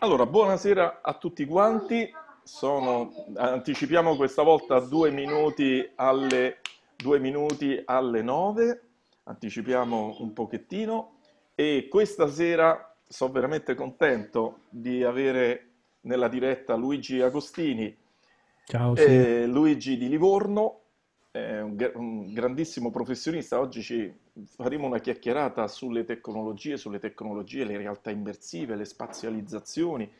Allora, buonasera a tutti quanti. Sono, anticipiamo questa volta due minuti alle, due minuti alle nove. Anticipiamo un pochettino. E questa sera sono veramente contento di avere nella diretta Luigi Agostini. Ciao, sì. Luigi di Livorno, è un grandissimo professionista. Oggi ci faremo una chiacchierata sulle tecnologie, sulle tecnologie, le realtà immersive, le spazializzazioni.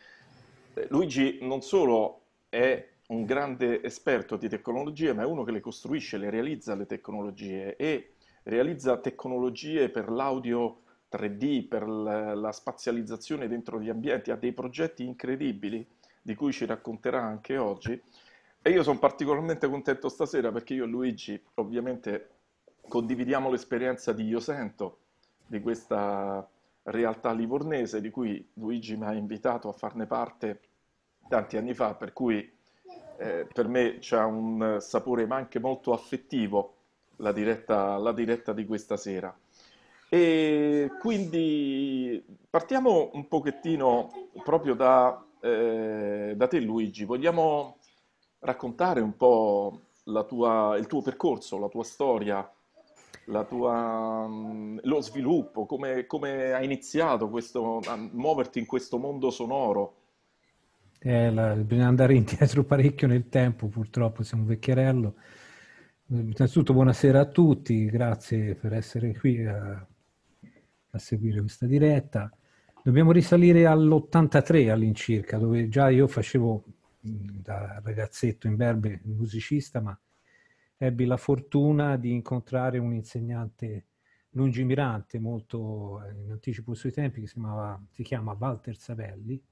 Eh, Luigi non solo è un grande esperto di tecnologie, ma è uno che le costruisce, le realizza le tecnologie e realizza tecnologie per l'audio 3D, per la spazializzazione dentro gli ambienti, ha dei progetti incredibili di cui ci racconterà anche oggi. E io sono particolarmente contento stasera perché io e Luigi ovviamente condividiamo l'esperienza di Io Sento, di questa realtà livornese di cui Luigi mi ha invitato a farne parte tanti anni fa, per cui eh, per me c'è un sapore ma anche molto affettivo la diretta, la diretta di questa sera. E quindi partiamo un pochettino proprio da, eh, da te Luigi, vogliamo raccontare un po' tua, il tuo percorso, la tua storia, la tua, mm, lo sviluppo, come, come hai iniziato questo, a muoverti in questo mondo sonoro? Eh, la, bisogna andare indietro parecchio nel tempo, purtroppo siamo vecchierello. Innanzitutto buonasera a tutti, grazie per essere qui a, a seguire questa diretta. Dobbiamo risalire all'83 all'incirca, dove già io facevo mm, da ragazzetto imberbe musicista, ma ebbi la fortuna di incontrare un insegnante lungimirante, molto eh, in anticipo sui tempi, che si, chiamava, si chiama Walter Savelli,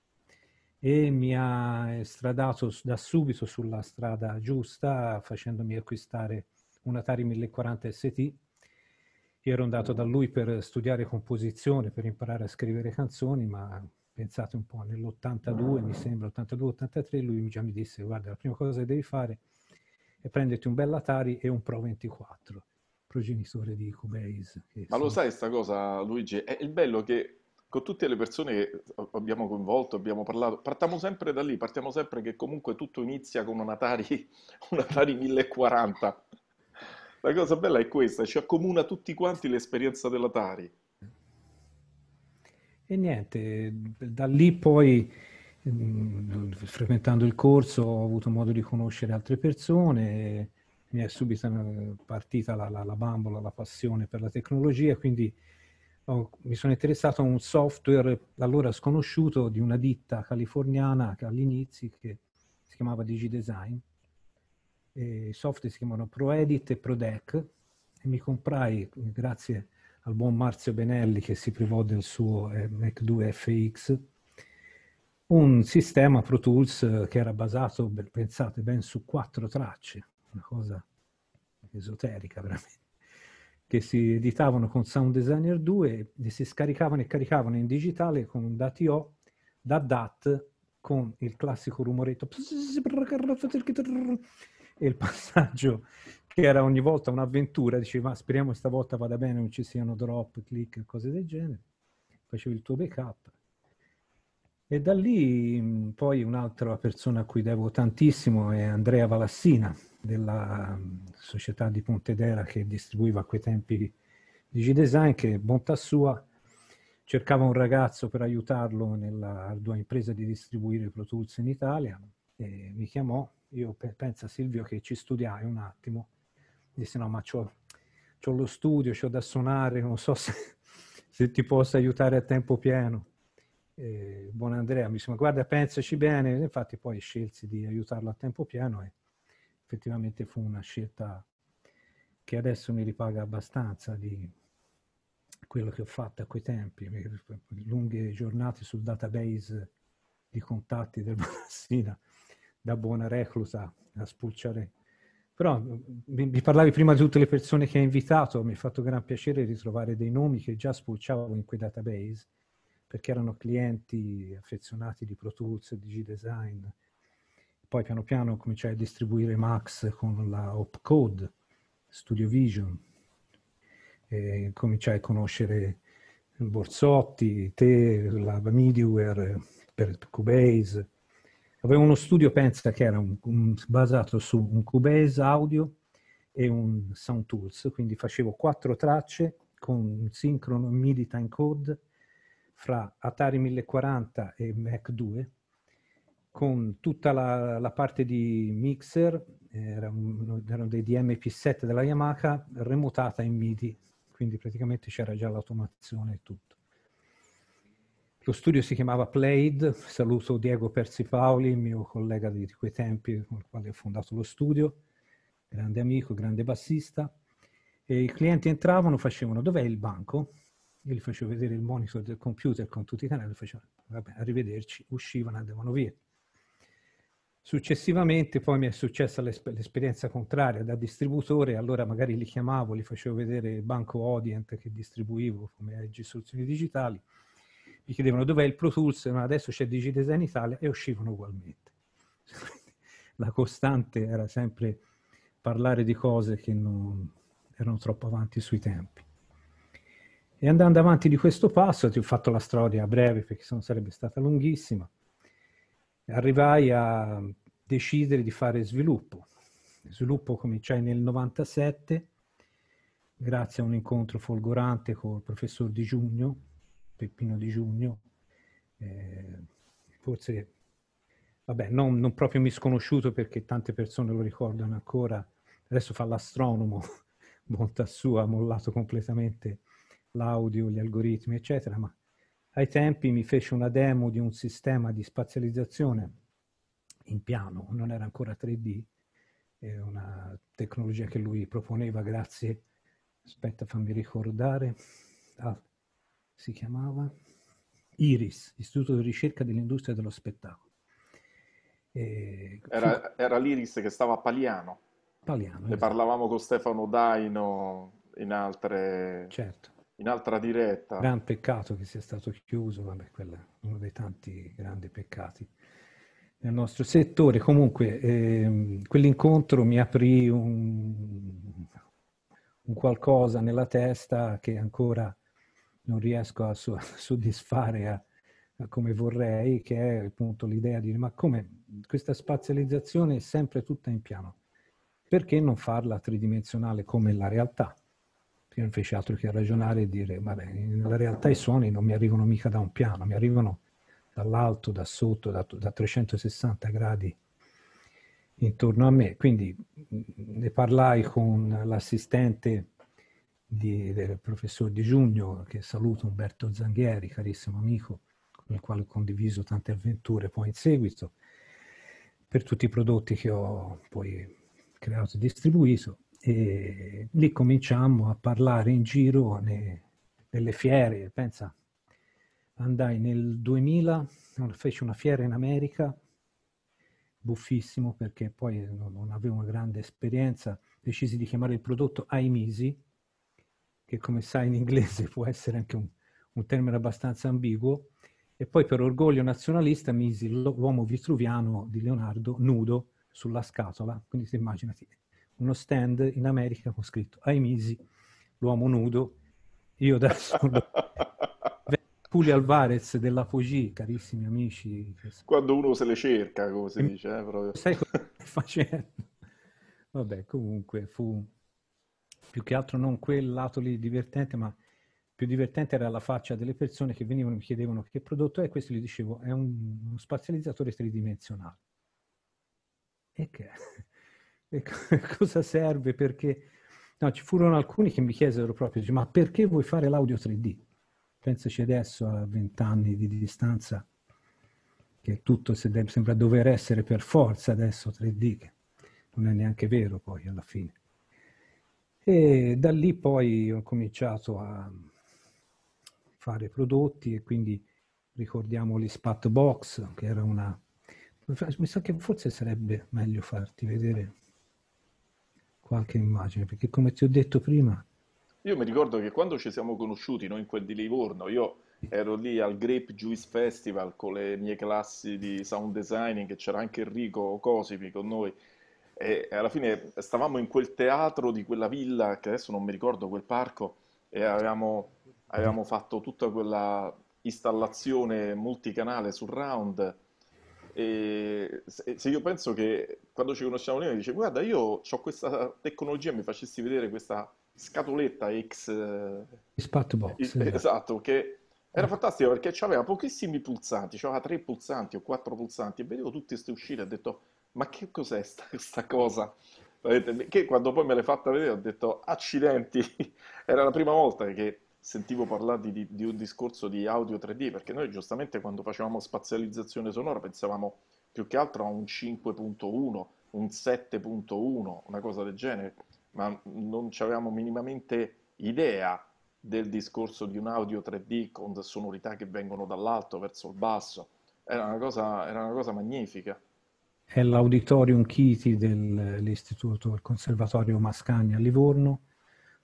e mi ha stradato da subito sulla strada giusta facendomi acquistare un Atari 1040 ST. Io ero andato da lui per studiare composizione, per imparare a scrivere canzoni, ma pensate un po', nell'82, mi sembra, 82-83, lui già mi disse, guarda, la prima cosa che devi fare è e prenditi un Atari e un Pro 24, progenitore di Cubase. Ma sono... lo sai sta cosa Luigi? È il bello che con tutte le persone che abbiamo coinvolto, abbiamo parlato, partiamo sempre da lì, partiamo sempre che comunque tutto inizia con un Atari, un Atari 1040. La cosa bella è questa, ci accomuna tutti quanti l'esperienza dell'Atari. E niente, da lì poi Ehm, frequentando il corso ho avuto modo di conoscere altre persone, mi è subito eh, partita la, la, la bambola, la passione per la tecnologia, quindi ho, mi sono interessato a un software allora sconosciuto di una ditta californiana che all'inizio che si chiamava DigiDesign. I software si chiamano ProEdit e ProDec e mi comprai, grazie al buon Marzio Benelli che si privò del suo eh, Mac 2 FX, un sistema Pro Tools eh, che era basato, pensate ben, su quattro tracce, una cosa esoterica veramente, che si editavano con Sound Designer 2 e si scaricavano e caricavano in digitale con un DATIO da DAT con il classico rumoretto e il passaggio che era ogni volta un'avventura, diceva speriamo che stavolta vada bene, non ci siano drop, click, cose del genere, facevi il tuo backup e da lì mm, poi un'altra persona a cui devo tantissimo è Andrea Valassina della mm, società di Pontedera che distribuiva a quei tempi DigiDesign che bontà sua cercava un ragazzo per aiutarlo nella ardua impresa di distribuire Pro Tools in Italia e mi chiamò, io pe- penso Silvio che ci studiai un attimo, disse no ma c'ho, lo studio, c'ho da suonare, non so se, se ti posso aiutare a tempo pieno eh, buona Andrea mi disse, guarda, pensaci bene. Infatti poi scelsi di aiutarlo a tempo pieno e effettivamente fu una scelta che adesso mi ripaga abbastanza di quello che ho fatto a quei tempi, lunghe giornate sul database di contatti del Bonassina da buona reclusa a spulciare. Però vi mm, parlavi prima di tutte le persone che hai invitato, mi è fatto gran piacere ritrovare dei nomi che già spulciavo in quei database perché erano clienti affezionati di Pro Tools e di G-Design. Poi piano piano cominciai a distribuire Max con la Opcode, Studio Vision, e cominciai a conoscere Borsotti, te, la Midiware per Cubase. Avevo uno studio, pensa, che era un, un, basato su un Cubase audio e un Sound Tools, quindi facevo quattro tracce con un sincrono MIDI time code fra Atari 1040 e Mac 2 con tutta la, la parte di mixer, erano, erano dei DMP7 della Yamaha, remotata in MIDI, quindi praticamente c'era già l'automazione e tutto. Lo studio si chiamava Played, saluto Diego Persi Paoli, mio collega di, di quei tempi con il quale ho fondato lo studio, grande amico, grande bassista. E I clienti entravano, facevano dov'è il banco? io gli facevo vedere il monitor del computer con tutti i canali, facevano, vabbè, arrivederci, uscivano, andavano via. Successivamente poi mi è successa l'esperienza contraria da distributore, allora magari li chiamavo, li facevo vedere il banco Audient che distribuivo come Edge Soluzioni Digitali, mi chiedevano dov'è il Pro Tools, no, adesso c'è DigiDesign Italia e uscivano ugualmente. La costante era sempre parlare di cose che non erano troppo avanti sui tempi. E andando avanti di questo passo, ti ho fatto la storia breve perché se no sarebbe stata lunghissima, arrivai a decidere di fare sviluppo. sviluppo cominciai nel 97 grazie a un incontro folgorante col professor Di Giugno, Peppino Di Giugno, eh, forse, vabbè, non, non, proprio misconosciuto perché tante persone lo ricordano ancora, adesso fa l'astronomo, bontà sua, ha mollato completamente l'audio, gli algoritmi, eccetera, ma ai tempi mi fece una demo di un sistema di spazializzazione in piano, non era ancora 3D, è una tecnologia che lui proponeva grazie, aspetta fammi ricordare, ah, si chiamava IRIS, Istituto di ricerca dell'industria dello spettacolo. E... Era, era, l'IRIS che stava a Paliano. Paliano. Ne esatto. parlavamo con Stefano Daino in altre... Certo in altra diretta. Gran peccato che sia stato chiuso, vabbè, quello è uno dei tanti grandi peccati nel nostro settore. Comunque, ehm, quell'incontro mi aprì un, un, qualcosa nella testa che ancora non riesco a, a soddisfare a, a come vorrei, che è appunto l'idea di dire ma come questa spazializzazione è sempre tutta in piano, perché non farla tridimensionale come la realtà? Io non feci altro che ragionare e dire, vabbè, nella realtà i suoni non mi arrivano mica da un piano, mi arrivano dall'alto, da sotto, da, da 360 gradi intorno a me. Quindi ne parlai con l'assistente di, del professor Di Giugno, che saluto Umberto Zanghieri, carissimo amico, con il quale ho condiviso tante avventure poi in seguito, per tutti i prodotti che ho poi creato e distribuito. E lì cominciamo a parlare in giro ne, nelle fiere, pensa. Andai nel 2000, feci una fiera in America, buffissimo perché poi non, non avevo una grande esperienza, decisi di chiamare il prodotto Aimisi, che come sai in inglese può essere anche un, un termine abbastanza ambiguo, e poi per orgoglio nazionalista misi l'uomo vitruviano di Leonardo nudo sulla scatola, quindi se immaginati uno stand in America con scritto ai misi l'uomo nudo, io da solo. Puli Alvarez della Fogì, carissimi amici. Quando uno se le cerca, come si eh, dice. Eh, proprio. Sai cosa stai facendo? Vabbè, comunque fu più che altro non quel lato lì divertente, ma più divertente era la faccia delle persone che venivano e mi chiedevano che prodotto è, questo gli dicevo è un, uno spazializzatore tridimensionale. E che e cosa serve? Perché no, ci furono alcuni che mi chiesero proprio, ma perché vuoi fare l'audio 3D? Pensaci adesso a vent'anni di distanza, che tutto sembra dover essere per forza adesso 3D, che non è neanche vero poi alla fine. E da lì poi ho cominciato a fare prodotti e quindi ricordiamo l'Ispat Box, che era una... Mi sa che forse sarebbe meglio farti vedere qualche immagine, perché come ti ho detto prima... Io mi ricordo che quando ci siamo conosciuti, noi in quel di Livorno, io ero lì al Grape Juice Festival con le mie classi di sound designing, c'era anche Enrico Cosimi con noi, e alla fine stavamo in quel teatro di quella villa, che adesso non mi ricordo, quel parco, e avevamo, avevamo fatto tutta quella installazione multicanale sul round, e se io penso che quando ci conosciamo lei mi dice guarda io ho questa tecnologia, mi facessi vedere questa scatoletta X... Eh, Smart box. Esatto. esatto, che era eh. fantastica perché aveva pochissimi pulsanti, aveva tre pulsanti o quattro pulsanti e vedevo tutte queste uscite e ho detto ma che cos'è sta, sta cosa? Che quando poi me l'hai fatta vedere ho detto accidenti, era la prima volta che sentivo parlare di, di, un discorso di audio 3D, perché noi giustamente quando facevamo spazializzazione sonora pensavamo più che altro a un 5.1, un 7.1, una cosa del genere, ma non avevamo minimamente idea del discorso di un audio 3D con sonorità che vengono dall'alto verso il basso. Era una cosa, era una cosa magnifica. È l'Auditorium Chiti dell'Istituto del Conservatorio Mascagni a Livorno,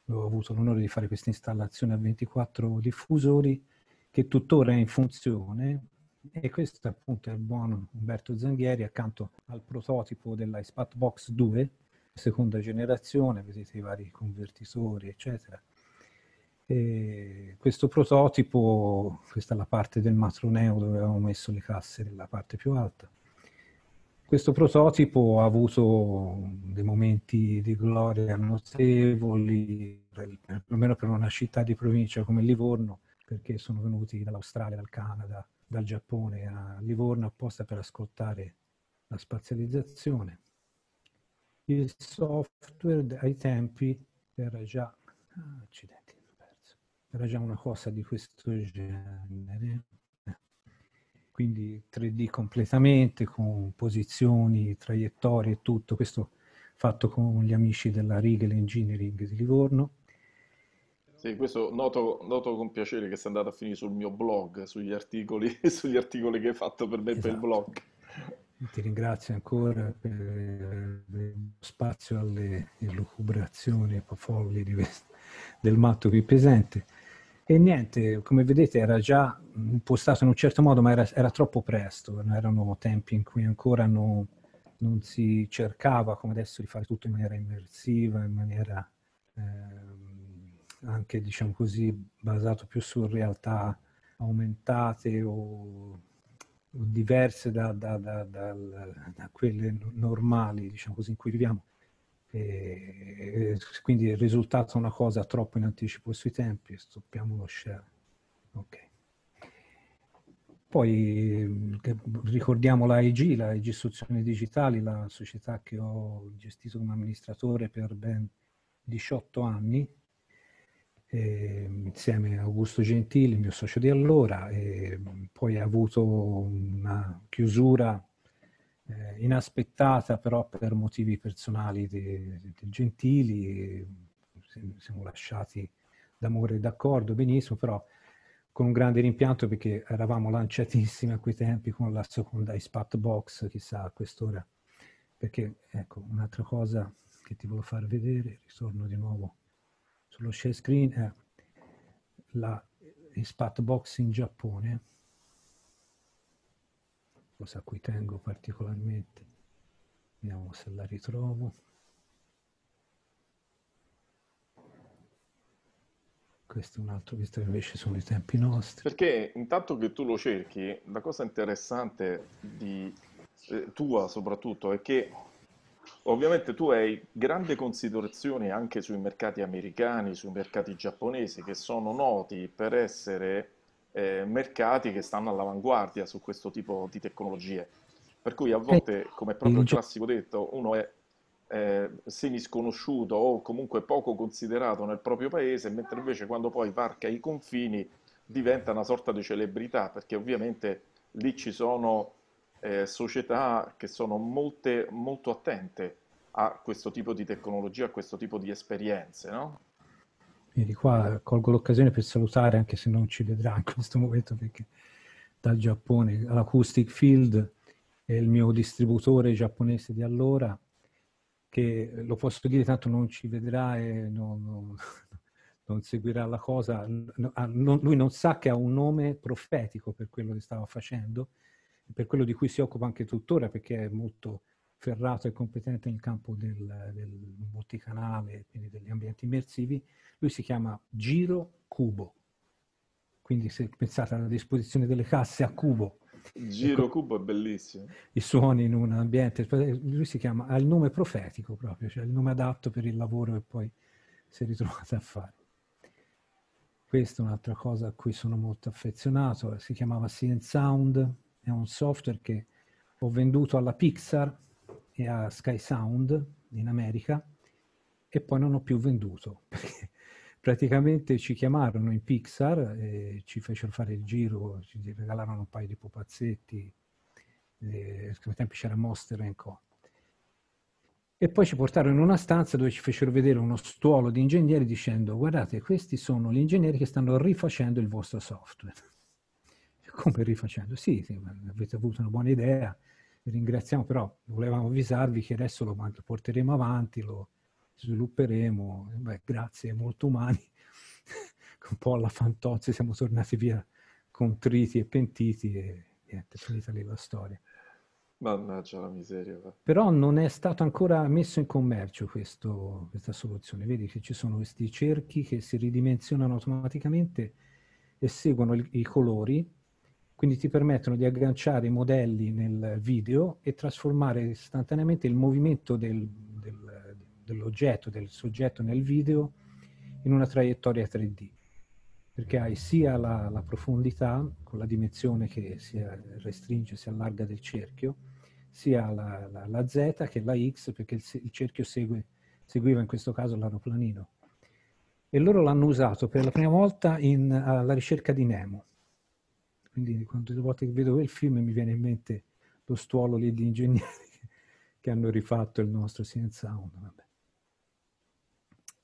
ho avuto l'onore di fare questa installazione a 24 diffusori che tuttora è in funzione e questo appunto è il buon Umberto Zanghieri accanto al prototipo della Spat Box 2, seconda generazione, vedete i vari convertitori eccetera. E questo prototipo, questa è la parte del matroneo dove avevamo messo le casse nella parte più alta, questo prototipo ha avuto dei momenti di gloria notevoli, perlomeno per una città di provincia come Livorno, perché sono venuti dall'Australia, dal Canada, dal Giappone a Livorno apposta per ascoltare la spazializzazione. Il software ai tempi era già, ah, accidenti, era già una cosa di questo genere quindi 3D completamente con posizioni, traiettorie e tutto, questo fatto con gli amici della Riegel Engineering di Livorno. Sì, questo noto, noto, con piacere che sei andato a finire sul mio blog, sugli articoli, sugli articoli che hai fatto per me esatto. per il esatto. blog. Ti ringrazio ancora per eh, lo spazio alle elucubrazioni folli del matto qui presente. E niente, come vedete era già impostato in un certo modo, ma era, era troppo presto, erano tempi in cui ancora non, non, si cercava come adesso di fare tutto in maniera immersiva, in maniera eh, anche, diciamo così, basato più su realtà aumentate o, o diverse da, da, da, da quelle normali, diciamo così, in cui viviamo e quindi il risultato è una cosa troppo in anticipo sui tempi, stoppiamo lo share. Okay. Poi ricordiamo l'AIG, l'AIG Istruzioni Digitali, la società che ho gestito come amministratore per ben 18 anni, eh, insieme a Augusto Gentili, il mio socio di allora, e poi ha avuto una chiusura eh, inaspettata, però per motivi personali del de Gentili, siamo lasciati d'amore e d'accordo, benissimo, però con un grande rimpianto perché eravamo lanciatissimi a quei tempi con la seconda Ispat Box, chissà a quest'ora, perché ecco un'altra cosa che ti volevo far vedere, ritorno di nuovo sullo share screen, è la Ispat Box in Giappone, cosa a cui tengo particolarmente. Vediamo se la ritrovo. Questo è un altro, visto che invece sono i tempi nostri. Perché intanto che tu lo cerchi, la cosa interessante di, eh, tua soprattutto è che Ovviamente tu hai grande considerazione anche sui mercati americani, sui mercati giapponesi, che sono noti per essere eh, mercati che stanno all'avanguardia su questo tipo di tecnologie. Per cui a volte, come proprio il classico detto, uno è eh, semisconosciuto o comunque poco considerato nel proprio paese, mentre invece quando poi varca i confini diventa una sorta di celebrità, perché ovviamente lì ci sono eh, società che sono molte, molto attente a questo tipo di tecnologia, a questo tipo di esperienze, no? Quindi qua colgo l'occasione per salutare, anche se non ci vedrà in questo momento, perché dal Giappone all'Acoustic Field, è il mio distributore giapponese di allora, che lo posso dire, tanto non ci vedrà e non, non, non seguirà la cosa. Ah, lui non sa che ha un nome profetico per quello che stava facendo, per quello di cui si occupa anche tuttora, perché è molto ferrato e competente nel campo del, del multicanale, quindi degli ambienti immersivi, lui si chiama Giro Cubo. Quindi se pensate alla disposizione delle casse a cubo. Giro ecco, Cubo è bellissimo. I suoni in un ambiente, lui si chiama, ha il nome profetico proprio, cioè il nome adatto per il lavoro che poi si è ritrovato a fare. Questa è un'altra cosa a cui sono molto affezionato, si chiamava Silent Sound, è un software che ho venduto alla Pixar e a Sky Sound in America e poi non ho più venduto perché praticamente ci chiamarono in Pixar e ci fecero fare il giro, ci regalarono un paio di pupazzetti, eh, a tempi c'era Monster Co. E poi ci portarono in una stanza dove ci fecero vedere uno stuolo di ingegneri dicendo guardate questi sono gli ingegneri che stanno rifacendo il vostro software. Come rifacendo? Sì, sì avete avuto una buona idea, vi ringraziamo, però volevamo avvisarvi che adesso lo porteremo avanti, lo svilupperemo, Beh, grazie, molto umani, un po' alla fantozza siamo tornati via contriti e pentiti e niente, finita lì la storia. Mannaggia la miseria. Va. Però non è stato ancora messo in commercio questo, questa soluzione. Vedi che ci sono questi cerchi che si ridimensionano automaticamente e seguono il, i colori quindi ti permettono di agganciare i modelli nel video e trasformare istantaneamente il movimento del, del, dell'oggetto, del soggetto nel video in una traiettoria 3D, perché hai sia la, la profondità con la dimensione che si restringe, si allarga del cerchio, sia la, la, la Z che la X, perché il, il cerchio segue, seguiva in questo caso l'aeroplanino. E loro l'hanno usato per la prima volta in, alla ricerca di Nemo quindi quando le volte che vedo il film mi viene in mente lo stuolo lì di ingegneri che hanno rifatto il nostro Sienzaun. Vabbè.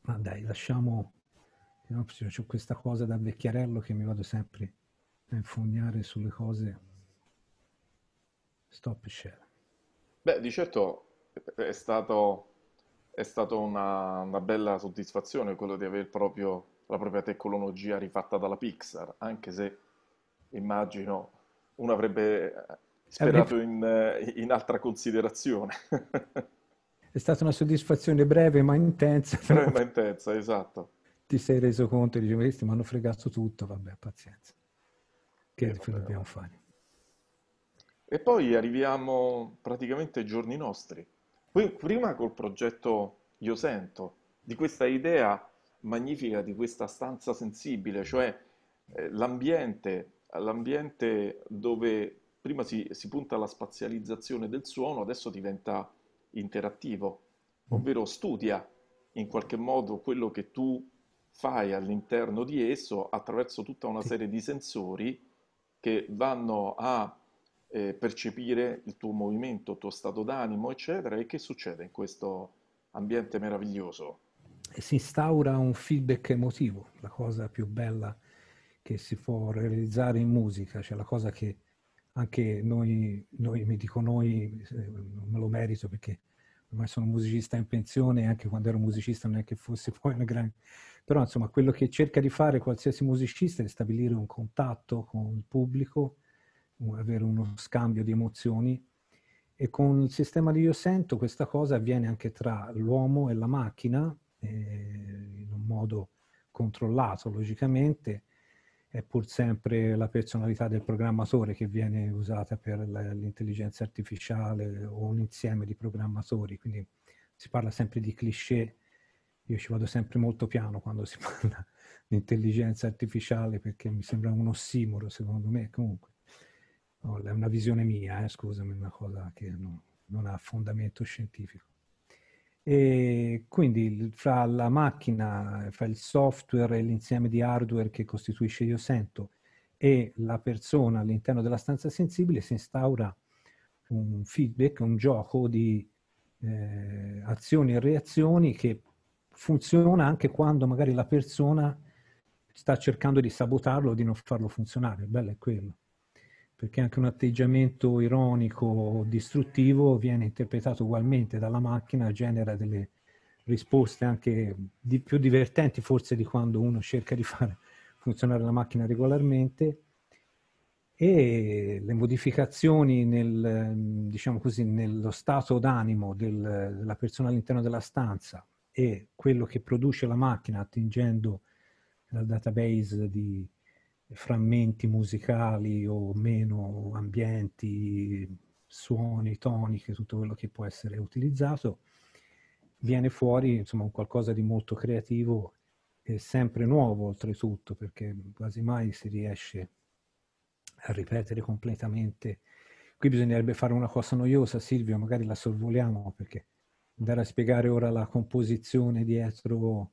Ma dai, lasciamo c'è questa cosa da vecchiarello che mi vado sempre a infognare sulle cose. Stop share. Beh, di certo è stato, è stato una, una, bella soddisfazione quello di avere proprio la propria tecnologia rifatta dalla Pixar, anche se immagino uno avrebbe eh, sperato in, eh, in altra considerazione. È stata una soddisfazione breve ma intensa. Breve ma intensa, esatto. Ti sei reso conto, dicevo, questi mi hanno fregato tutto, vabbè, pazienza. Che eh, dobbiamo fare? E poi arriviamo praticamente ai giorni nostri. Prima col progetto Io Sento, di questa idea magnifica di questa stanza sensibile, cioè eh, l'ambiente l'ambiente dove prima si, si, punta alla spazializzazione del suono, adesso diventa interattivo, mm. ovvero studia in qualche modo quello che tu fai all'interno di esso attraverso tutta una serie di sensori che vanno a eh, percepire il tuo movimento, il tuo stato d'animo, eccetera, e che succede in questo ambiente meraviglioso. Si instaura un feedback emotivo, la cosa più bella che si può realizzare in musica, cioè la cosa che anche noi, noi mi dico noi, eh, me lo merito perché ormai sono musicista in pensione, e anche quando ero musicista non è che fosse poi una grande... Però insomma quello che cerca di fare qualsiasi musicista è stabilire un contatto con il pubblico, avere uno scambio di emozioni e con il sistema di Io Sento questa cosa avviene anche tra l'uomo e la macchina eh, in un modo controllato logicamente è pur sempre la personalità del programmatore che viene usata per l'intelligenza artificiale o un insieme di programmatori, quindi si parla sempre di cliché, io ci vado sempre molto piano quando si parla di intelligenza artificiale perché mi sembra un ossimoro secondo me, comunque è una visione mia, eh, scusami, una cosa che non, non ha fondamento scientifico. E quindi fra la macchina, eh, fra il software e l'insieme di hardware che costituisce Io Sento e la persona all'interno della stanza sensibile si instaura un feedback, un gioco di eh, azioni e reazioni che funziona anche quando magari la persona sta cercando di sabotarlo o di non farlo funzionare. bello è quello perché anche un atteggiamento ironico o distruttivo viene interpretato ugualmente dalla macchina, genera delle risposte anche di più divertenti forse di quando uno cerca di fare funzionare la macchina regolarmente e le modificazioni nel, diciamo così, nello stato d'animo del, della persona all'interno della stanza e quello che produce la macchina attingendo dal database di, frammenti musicali o meno ambienti, suoni, toniche, tutto quello che può essere utilizzato, viene fuori insomma un qualcosa di molto creativo e sempre nuovo oltretutto perché quasi mai si riesce a ripetere completamente. Qui bisognerebbe fare una cosa noiosa, Silvio, magari la sorvoliamo perché andare a spiegare ora la composizione dietro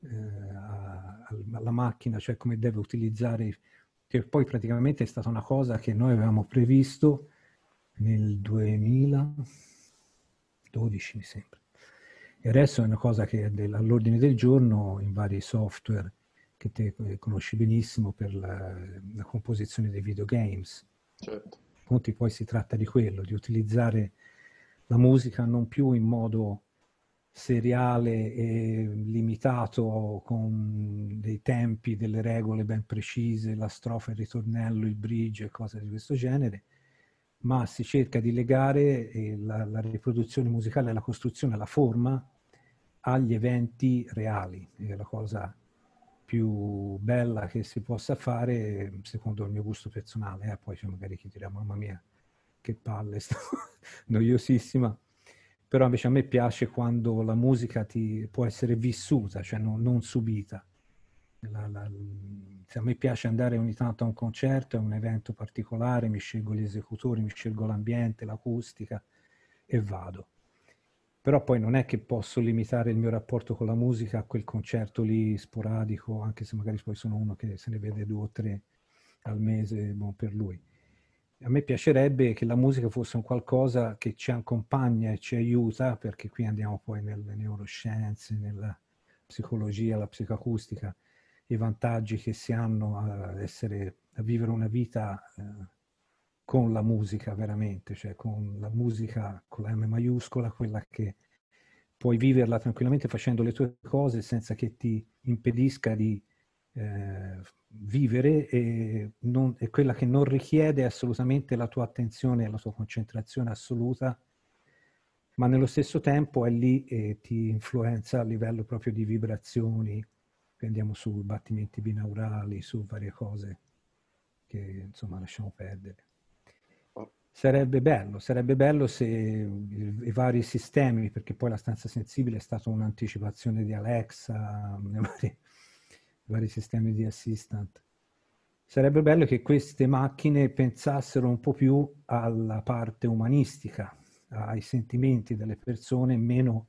eh, alla macchina, cioè come deve utilizzare, che poi praticamente è stata una cosa che noi avevamo previsto nel 2012 mi sembra. E adesso è una cosa che è all'ordine del giorno in vari software che te eh, conosci benissimo per la, la composizione dei videogames. Certo. Conti poi si tratta di quello, di utilizzare la musica non più in modo seriale e limitato con dei tempi, delle regole ben precise, la strofa, il ritornello, il bridge e cose di questo genere, ma si cerca di legare eh, la, la riproduzione musicale, la costruzione, la forma agli eventi reali, è la cosa più bella che si possa fare secondo il mio gusto personale, eh? poi c'è cioè, magari chi dirà mamma mia che palle, sto noiosissima, però invece a me piace quando la musica ti può essere vissuta, cioè no, non subita. La, la, a me piace andare ogni tanto a un concerto, a un evento particolare, mi scelgo gli esecutori, mi scelgo l'ambiente, l'acustica e vado. Però poi non è che posso limitare il mio rapporto con la musica a quel concerto lì sporadico, anche se magari poi sono uno che se ne vede due o tre al mese, buon per lui a me piacerebbe che la musica fosse un qualcosa che ci accompagna e ci aiuta, perché qui andiamo poi nelle neuroscienze, nella psicologia, la psicoacustica, i vantaggi che si hanno a, essere, a vivere una vita eh, con la musica veramente, cioè con la musica con la M maiuscola, quella che puoi viverla tranquillamente facendo le tue cose senza che ti impedisca di eh, vivere e, non, e, quella che non richiede assolutamente la tua attenzione e la tua concentrazione assoluta, ma nello stesso tempo è lì e ti influenza a livello proprio di vibrazioni, andiamo su battimenti binaurali, su varie cose che insomma lasciamo perdere. Oh. Sarebbe bello, sarebbe bello se i vari sistemi, perché poi la stanza sensibile è stata un'anticipazione di Alexa, vari sistemi di assistant. Sarebbe bello che queste macchine pensassero un po' più alla parte umanistica, ai sentimenti delle persone, meno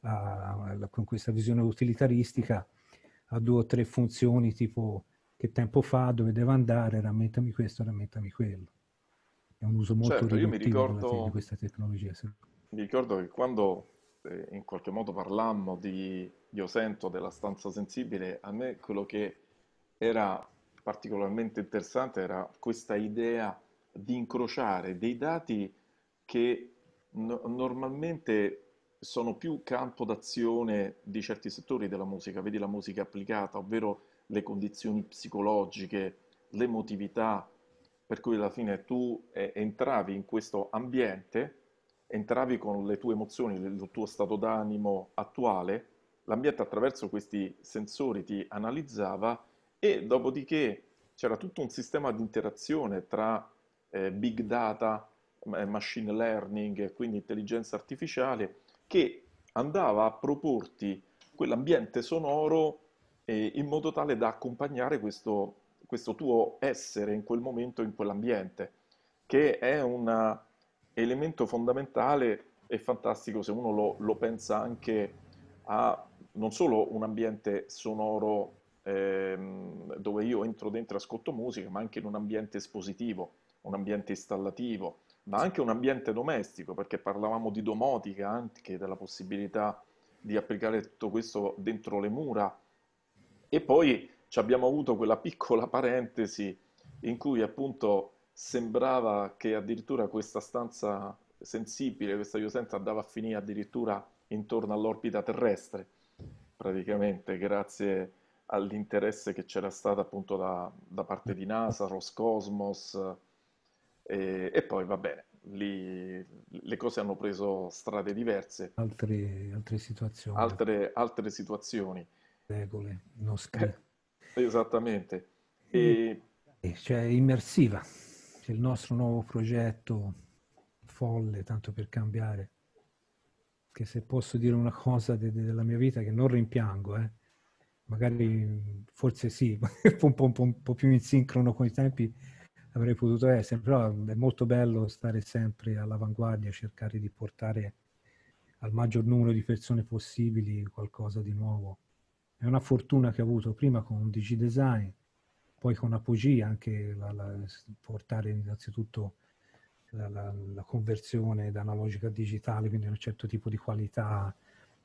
a, con questa visione utilitaristica a due o tre funzioni tipo che tempo fa, dove devo andare, rammentami questo, rammentami quello. È un uso molto certo, riduttivo ricordo, di questa tecnologia. Mi ricordo che quando eh, in qualche modo parlammo di io sento della stanza sensibile, a me quello che era particolarmente interessante era questa idea di incrociare dei dati che no- normalmente sono più campo d'azione di certi settori della musica, vedi la musica applicata, ovvero le condizioni psicologiche, l'emotività, per cui alla fine tu eh, entravi in questo ambiente entravi con le tue emozioni, il tuo stato d'animo attuale, l'ambiente attraverso questi sensori ti analizzava e dopodiché c'era tutto un sistema di interazione tra eh, big data, eh, machine learning e quindi intelligenza artificiale che andava a proporti quell'ambiente sonoro eh, in modo tale da accompagnare questo, questo tuo essere in quel momento, in quell'ambiente, che è una elemento fondamentale e fantastico se uno lo, lo pensa anche a non solo un ambiente sonoro ehm, dove io entro dentro e ascolto musica, ma anche in un ambiente espositivo, un ambiente installativo, ma anche un ambiente domestico, perché parlavamo di domotica, anche della possibilità di applicare tutto questo dentro le mura. E poi ci abbiamo avuto quella piccola parentesi in cui appunto sembrava che addirittura questa stanza sensibile, questa iosenza, andava a finire addirittura intorno all'orbita terrestre, praticamente grazie all'interesse che c'era stato appunto da, da parte di NASA, Roscosmos e, e, poi va bene, lì le cose hanno preso strade diverse. Altre, altre situazioni. Altre, altre situazioni. Regole non scritte. Eh, esattamente. E... Cioè immersiva che il nostro nuovo progetto folle, tanto per cambiare, che se posso dire una cosa de- de- della mia vita che non rimpiango, eh, magari forse sì, un, po', un, po', un po' più in sincrono con i tempi avrei potuto essere, però è molto bello stare sempre all'avanguardia, cercare di portare al maggior numero di persone possibili qualcosa di nuovo. È una fortuna che ho avuto prima con un Design, poi con Apogee anche la, la, portare innanzitutto la, la, conversione da analogica a digitale, quindi un certo tipo di qualità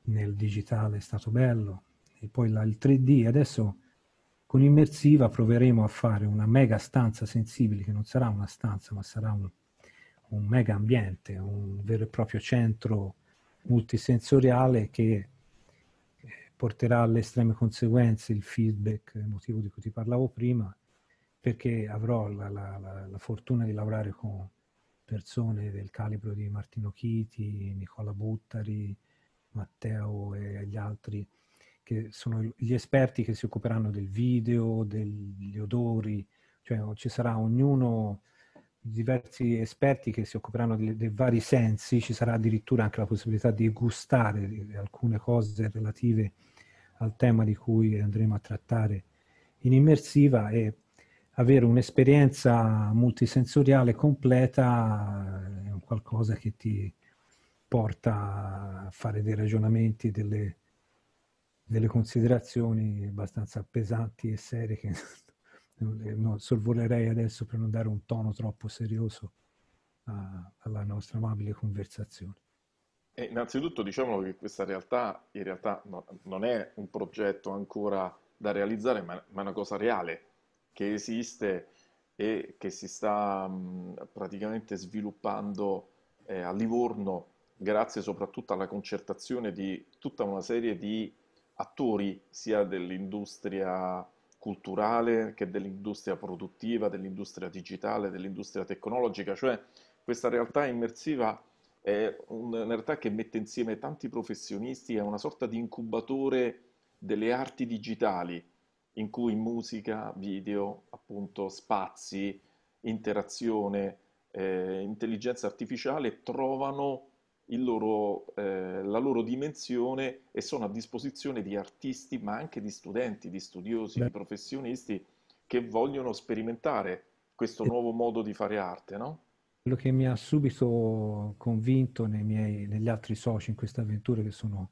nel digitale è stato bello. E poi il 3D, adesso con Immersiva proveremo a fare una mega stanza sensibile, che non sarà una stanza ma sarà un, un mega ambiente, un vero e proprio centro multisensoriale che porterà alle estreme conseguenze il feedback emotivo di cui ti parlavo prima, perché avrò la, la, la, la fortuna di lavorare con persone del calibro di Martino Chiti, Nicola Buttari, Matteo e gli altri, che sono gli esperti che si occuperanno del video, degli odori, cioè ci sarà ognuno diversi esperti che si occuperanno dei, dei, vari sensi, ci sarà addirittura anche la possibilità di gustare eh, alcune cose relative al tema di cui andremo a trattare in immersiva e avere un'esperienza multisensoriale completa eh, è qualcosa che ti porta a fare dei ragionamenti, delle, delle considerazioni abbastanza pesanti e serie che sorvolerei adesso per non dare un tono troppo serioso a, alla nostra amabile conversazione. E innanzitutto diciamo che questa realtà in realtà no, non è un progetto ancora da realizzare, ma, ma, è una cosa reale che esiste e che si sta mh, praticamente sviluppando eh, a Livorno grazie soprattutto alla concertazione di tutta una serie di attori, sia dell'industria culturale che dell'industria produttiva, dell'industria digitale, dell'industria tecnologica, cioè questa realtà immersiva è una realtà che mette insieme tanti professionisti, è una sorta di incubatore delle arti digitali, in cui musica, video, appunto spazi, interazione, eh, intelligenza artificiale trovano loro, eh, la loro dimensione e sono a disposizione di artisti, ma anche di studenti, di studiosi, Beh. di professionisti che vogliono sperimentare questo e... nuovo modo di fare arte, no? Quello che mi ha subito convinto miei, negli altri soci in questa avventura, che sono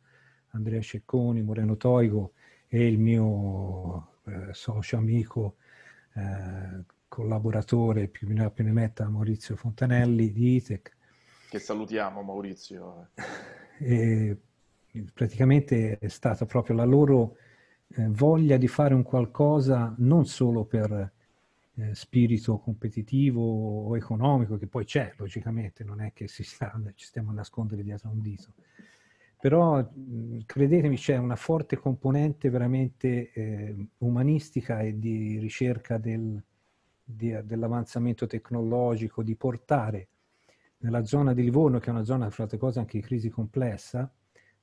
Andrea Cecconi, Moreno Toigo e il mio eh, socio amico, eh, collaboratore, più ne ha più ne metta, Maurizio Fontanelli di ITEC, che salutiamo Maurizio. E praticamente è stata proprio la loro eh, voglia di fare un qualcosa non solo per eh, spirito competitivo o economico, che poi c'è logicamente, non è che sta, ci stiamo a nascondere dietro un dito, però mm, credetemi c'è una forte componente veramente eh, umanistica e di ricerca del, di, dell'avanzamento tecnologico, di portare nella zona di Livorno, che è una zona, fra le cose, anche di crisi complessa,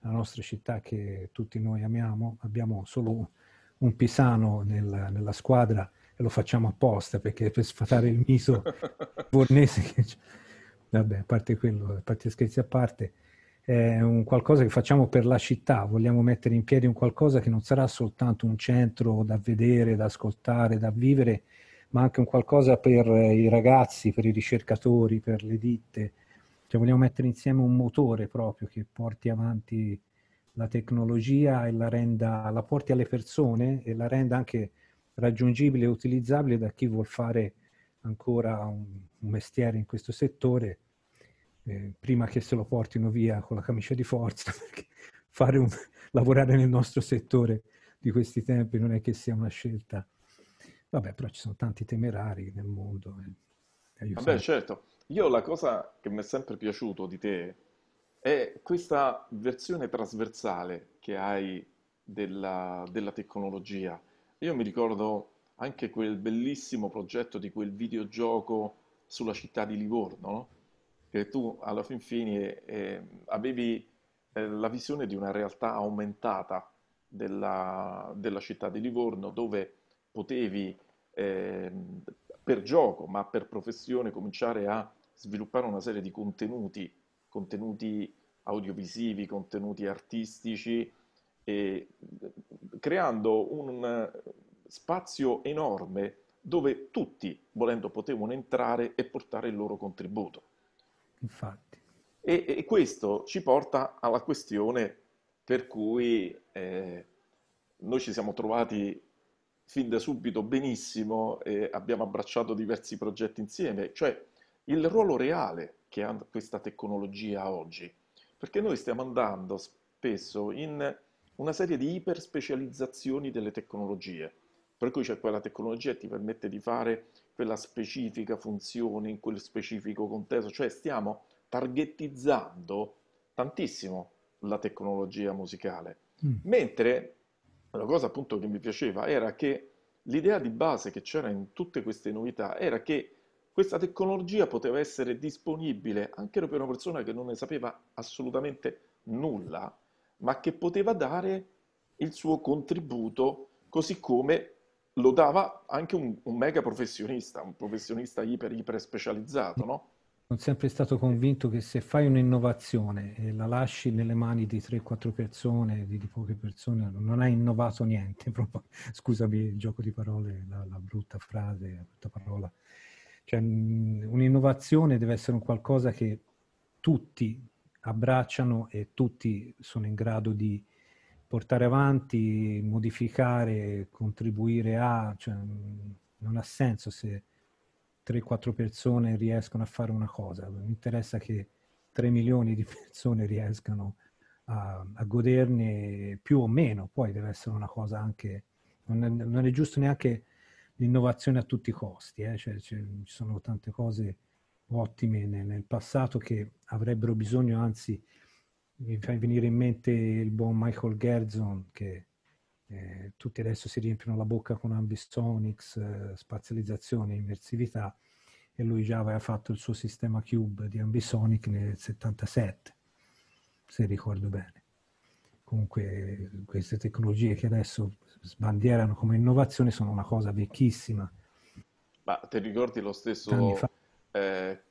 la nostra città che tutti noi amiamo, abbiamo solo un pisano nel, nella squadra e lo facciamo apposta perché per sfatare il miso bornese che Vabbè, a parte quello, a parte scherzi a parte, è un qualcosa che facciamo per la città, vogliamo mettere in piedi un qualcosa che non sarà soltanto un centro da vedere, da ascoltare, da vivere, ma anche un qualcosa per eh, i ragazzi, per i ricercatori, per le ditte. Cioè vogliamo mettere insieme un motore proprio che porti avanti la tecnologia e la, renda, la porti alle persone e la renda anche raggiungibile e utilizzabile da chi vuol fare ancora un, un, mestiere in questo settore eh, prima che se lo portino via con la camicia di forza perché fare un, lavorare nel nostro settore di questi tempi non è che sia una scelta Vabbè, però ci sono tanti temerari nel mondo. Eh, eh Vabbè, certo. Io la cosa che mi è sempre piaciuto di te è questa versione trasversale che hai della, della tecnologia. Io mi ricordo anche quel bellissimo progetto di quel videogioco sulla città di Livorno, no? che tu alla fin fine eh, avevi eh, la visione di una realtà aumentata della, della città di Livorno dove potevi eh, per gioco, ma per professione, cominciare a sviluppare una serie di contenuti, contenuti audiovisivi, contenuti artistici, e, creando un eh, spazio enorme dove tutti, volendo, potevano entrare e portare il loro contributo. Infatti. E, e questo ci porta alla questione per cui eh, noi ci siamo trovati fin da subito benissimo e abbiamo abbracciato diversi progetti insieme, cioè il ruolo reale che ha questa tecnologia oggi, perché noi stiamo andando spesso in una serie di iperspecializzazioni delle tecnologie, per cui c'è quella tecnologia che ti permette di fare quella specifica funzione in quel specifico contesto, cioè stiamo targettizzando tantissimo la tecnologia musicale, mm. mentre la cosa appunto che mi piaceva era che l'idea di base che c'era in tutte queste novità era che questa tecnologia poteva essere disponibile anche per una persona che non ne sapeva assolutamente nulla, ma che poteva dare il suo contributo così come lo dava anche un, un mega professionista, un professionista iper, iper specializzato, no? sono sempre stato convinto che se fai un'innovazione e la lasci nelle mani di 3-4 persone, di, di, poche persone, non hai innovato niente. Proprio. Scusami il gioco di parole, la, la, brutta frase, la brutta parola. Cioè, un'innovazione deve essere un qualcosa che tutti abbracciano e tutti sono in grado di portare avanti, modificare, contribuire a... Cioè, non ha senso se 3-4 persone riescono a fare una cosa, mi interessa che 3 milioni di persone riescano a, a goderne più o meno, poi deve essere una cosa anche, non è, non è giusto neanche l'innovazione a tutti i costi, eh? cioè, ci sono tante cose ottime nel, nel passato che avrebbero bisogno, anzi mi fa venire in mente il buon Michael Gerson che eh, tutti adesso si riempiono la bocca con ambisonics, eh, spazializzazione, immersività e lui già aveva fatto il suo sistema Cube di ambisonic nel 77, se ricordo bene. Comunque queste tecnologie che adesso sbandierano come innovazione sono una cosa vecchissima. Ma ti ricordi lo stesso eh,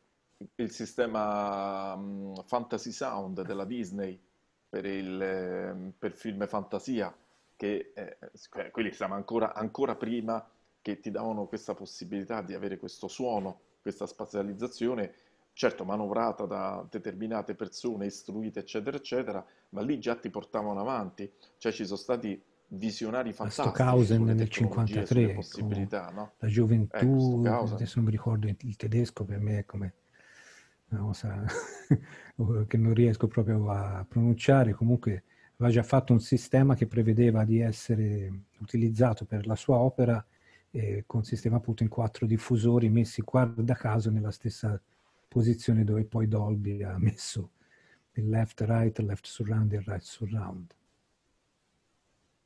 il sistema um, Fantasy Sound della Disney per il, eh, per film fantasia? che eh, cioè, quelli siamo ancora, ancora prima che ti davano questa possibilità di avere questo suono, questa spazializzazione, certo manovrata da determinate persone istruite, eccetera, eccetera, ma lì già ti portavano avanti, cioè ci sono stati visionari fantastici. Stockhausen nel 53, possibilità, no? la gioventù, eh, adesso non mi ricordo il tedesco per me è come una cosa che non riesco proprio a pronunciare, comunque aveva già fatto un sistema che prevedeva di essere utilizzato per la sua opera eh, consisteva appunto in quattro diffusori messi guarda caso nella stessa posizione dove poi Dolby ha messo il left right, left surround e right surround.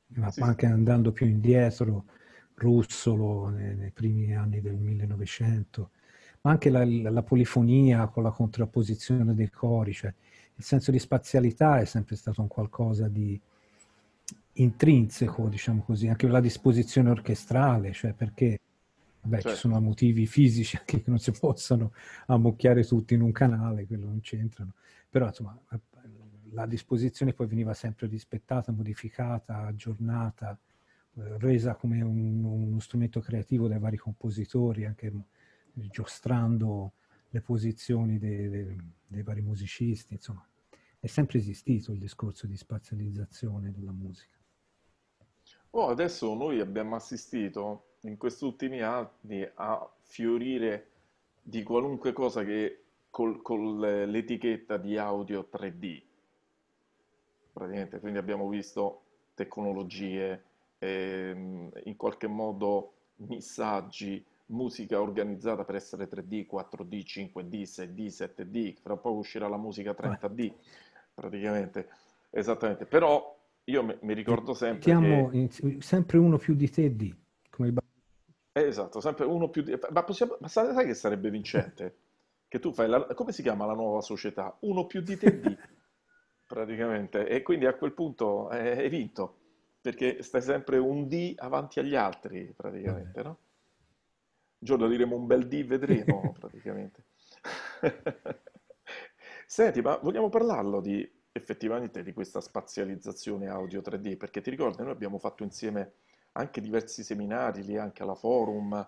Ma sì. anche andando più indietro, Russolo nei, nei, primi anni del 1900, ma anche la, la, polifonia con la contrapposizione dei cori, cioè il senso di spazialità è sempre stato un qualcosa di intrinseco, diciamo così, anche la disposizione orchestrale, cioè perché Beh, certo. ci sono motivi fisici anche che non si possono ammucchiare tutti in un canale, quello non c'entrano. Però insomma la disposizione poi veniva sempre rispettata, modificata, aggiornata, eh, resa come un, uno strumento creativo dai vari compositori, anche giostrando le posizioni dei, dei, dei vari musicisti, insomma, è sempre esistito il discorso di spazializzazione della musica. Oh, adesso noi abbiamo assistito in questi ultimi anni a fiorire di qualunque cosa che con l'etichetta di audio 3D. Praticamente, quindi abbiamo visto tecnologie, ehm, in qualche modo missaggi, musica organizzata per essere 3D, 4D, 5D, 6D, 7D, fra poco uscirà la musica 30D, eh. praticamente, esattamente, però io mi, ricordo eh, sempre Siamo che... in, sempre uno più di te D, come il Esatto, sempre uno più di... Eh, ma, possiamo... Ma sai che sarebbe vincente? Che tu fai la... Come si chiama la nuova società? Uno più di te D, praticamente, e quindi a quel punto è, è vinto perché stai sempre un D avanti agli altri, praticamente, no? giorno diremo un bel D, vedremo praticamente. Senti, ma vogliamo parlarlo di, effettivamente di questa spazializzazione audio 3D? Perché ti ricordi, noi abbiamo fatto insieme anche diversi seminari lì, anche alla forum,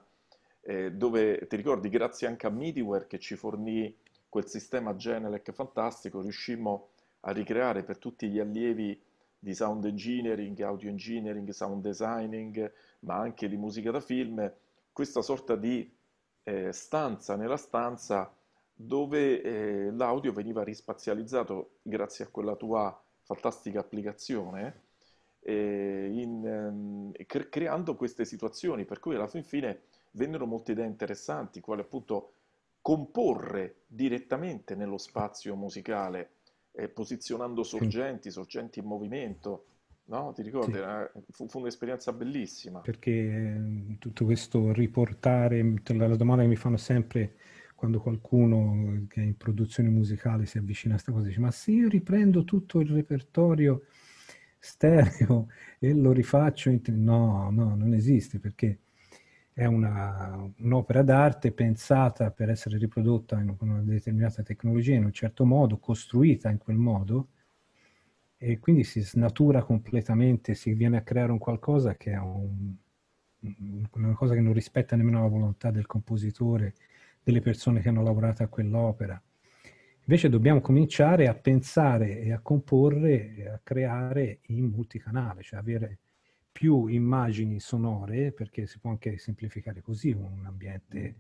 eh, dove ti ricordi, grazie anche a Midiware che ci fornì quel sistema Genelec fantastico, riuscimmo a ricreare per tutti gli allievi di sound engineering, audio engineering, sound designing, ma anche di musica da film, questa sorta di eh, stanza nella stanza dove eh, l'audio veniva rispazializzato grazie a quella tua fantastica applicazione, eh, in, ehm, cre- creando queste situazioni per cui alla fin fine vennero molte idee interessanti, quali appunto comporre direttamente nello spazio musicale, eh, posizionando sorgenti, sorgenti in movimento, No, ti ricordi? Sì. Era, fu, fu, un'esperienza bellissima. Perché mm, tutto questo riportare, la, domanda che mi fanno sempre quando qualcuno che è in produzione musicale si avvicina a questa cosa, dice ma se io riprendo tutto il repertorio stereo e lo rifaccio in... No, no, non esiste perché è una, un'opera d'arte pensata per essere riprodotta con una determinata tecnologia, in un certo modo, costruita in quel modo e quindi si snatura completamente, si viene a creare un qualcosa che è un, una cosa che non rispetta nemmeno la volontà del compositore, delle persone che hanno lavorato a quell'opera. Invece dobbiamo cominciare a pensare e a comporre, e a creare in multicanale, cioè avere più immagini sonore, perché si può anche semplificare così un ambiente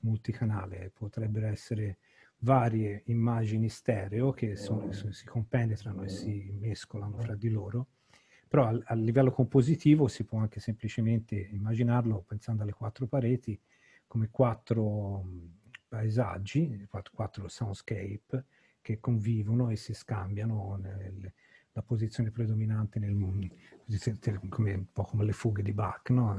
multicanale, potrebbero essere varie immagini stereo che sono, si compenetrano e si mescolano fra di loro, però a, a livello compositivo si può anche semplicemente immaginarlo pensando alle quattro pareti come quattro mm, paesaggi, quattro soundscape che convivono e si scambiano nel, la posizione predominante nel, come, un po' come le fughe di Bach, no?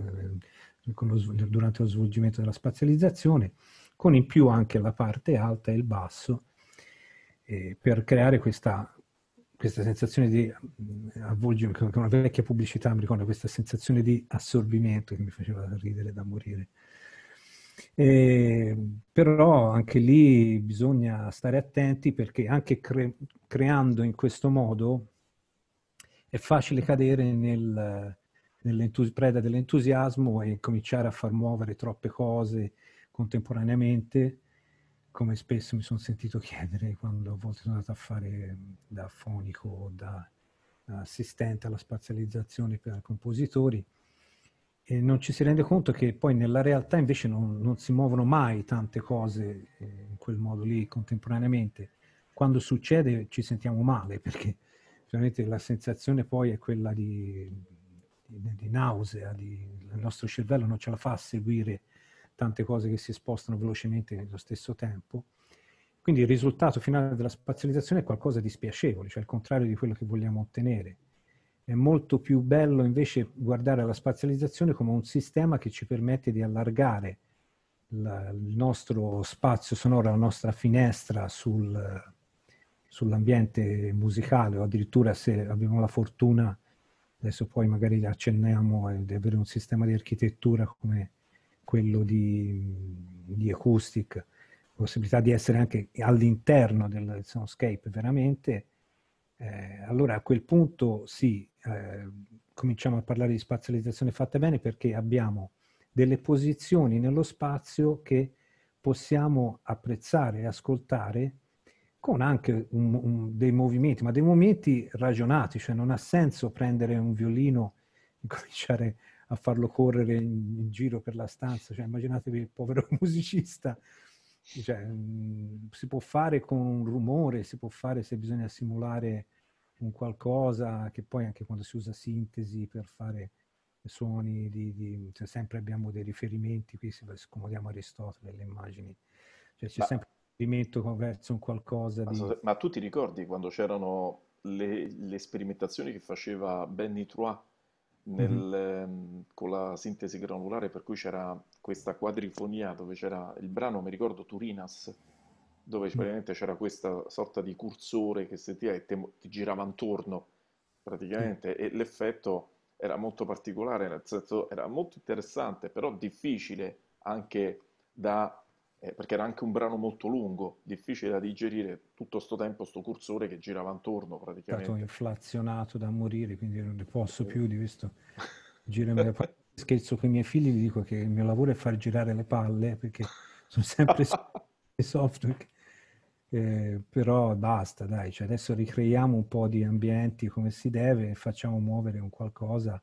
durante lo svolgimento della spazializzazione con in più anche la parte alta e il basso, eh, per creare questa, questa sensazione di mm, avvolgio, che una vecchia pubblicità mi ricorda questa sensazione di assorbimento che mi faceva ridere da morire. Eh, però anche lì bisogna stare attenti perché anche cre- creando in questo modo è facile cadere nel, preda dell'entusiasmo e cominciare a far muovere troppe cose contemporaneamente, come spesso mi sono sentito chiedere quando a volte sono andato a fare da fonico o da assistente alla spazializzazione per compositori, e non ci si rende conto che poi nella realtà invece non, non si muovono mai tante cose eh, in quel modo lì contemporaneamente. Quando succede ci sentiamo male perché veramente la sensazione poi è quella di, di, di nausea, di, il nostro cervello non ce la fa a seguire tante cose che si spostano velocemente nello stesso tempo. Quindi il risultato finale della spazializzazione è qualcosa di spiacevole, cioè il contrario di quello che vogliamo ottenere. È molto più bello invece guardare alla spazializzazione come un sistema che ci permette di allargare la, il nostro spazio sonoro, la nostra finestra sul, sull'ambiente musicale o addirittura se abbiamo la fortuna, adesso poi magari accenniamo, di avere un sistema di architettura come quello di, di acoustic, possibilità di essere anche all'interno del soundscape veramente, eh, allora a quel punto sì, eh, cominciamo a parlare di spazializzazione fatta bene perché abbiamo delle posizioni nello spazio che possiamo apprezzare e ascoltare con anche un, un, dei movimenti, ma dei movimenti ragionati, cioè non ha senso prendere un violino e cominciare a farlo correre in, in giro per la stanza. Cioè, immaginatevi il povero musicista. Cioè, mh, mm, si può fare con un rumore, si può fare se bisogna simulare un qualcosa, che poi anche quando si usa sintesi per fare suoni, di, di, cioè sempre abbiamo dei riferimenti, qui se scomodiamo Aristotele, le immagini, cioè c'è ma, sempre un riferimento verso un qualcosa ma, di... Ma tu ti ricordi quando c'erano le, le, sperimentazioni che faceva Benny Trois nel, ehm, con la sintesi granulare, per cui c'era questa quadrifonia dove c'era il brano, mi ricordo Turinas, dove praticamente c'era questa sorta di cursore che sentiva e ti girava intorno praticamente e l'effetto era molto particolare, nel senso era molto interessante, però difficile anche da eh, perché era anche un brano molto lungo, difficile da digerire tutto questo tempo, sto cursore che girava intorno praticamente. Stato inflazionato da morire, quindi non ne posso più di questo. Girami Scherzo con i miei figli, vi dico che il mio lavoro è far girare le palle perché sono sempre software. Eh, però basta, dai, cioè adesso ricreiamo un po' di ambienti come si deve e facciamo muovere un qualcosa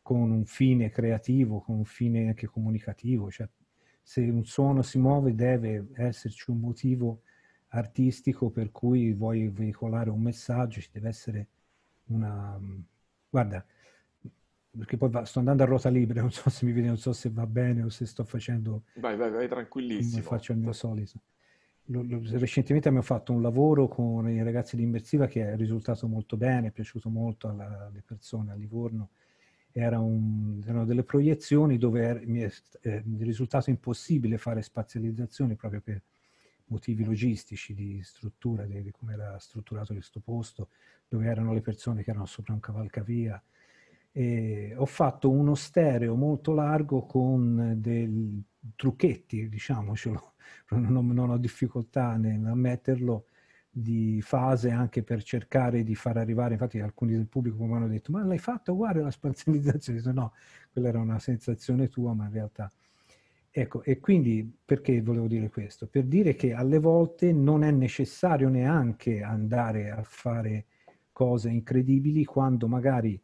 con un fine creativo, con un fine anche comunicativo, cioè se un suono si muove deve esserci un motivo artistico per cui vuoi veicolare un messaggio, ci deve essere una... Guarda, perché poi va, sto andando a ruota libera, non so se mi vede, non so se va bene o se sto facendo... Vai, vai, vai tranquillissimo. faccio il mio solito. Recentemente abbiamo fatto un lavoro con i ragazzi di Immersiva che è risultato molto bene, è piaciuto molto alla, alle persone a Livorno era un, erano delle proiezioni dove er, eh, mi è, risultato impossibile fare spazializzazioni proprio per motivi logistici di struttura, di, di come era strutturato questo posto, dove erano le persone che erano sopra un cavalcavia. E ho fatto uno stereo molto largo con dei trucchetti, diciamocelo, non, non ho difficoltà nell'ammetterlo, di fase anche per cercare di far arrivare, infatti alcuni del pubblico mi hanno detto ma l'hai fatto, guarda la spazializzazione, detto, no, quella era una sensazione tua ma in realtà... Ecco, e quindi perché volevo dire questo? Per dire che alle volte non è necessario neanche andare a fare cose incredibili quando magari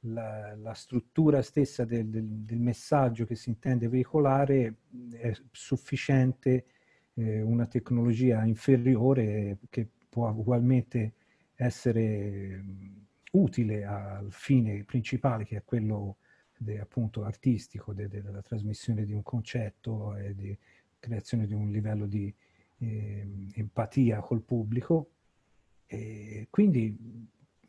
la, la struttura stessa del, del, del, messaggio che si intende veicolare è sufficiente eh, una tecnologia inferiore che può ugualmente essere utile al fine principale che è quello de, appunto artistico de, de, della trasmissione di un concetto e di creazione di un livello di eh, empatia col pubblico e quindi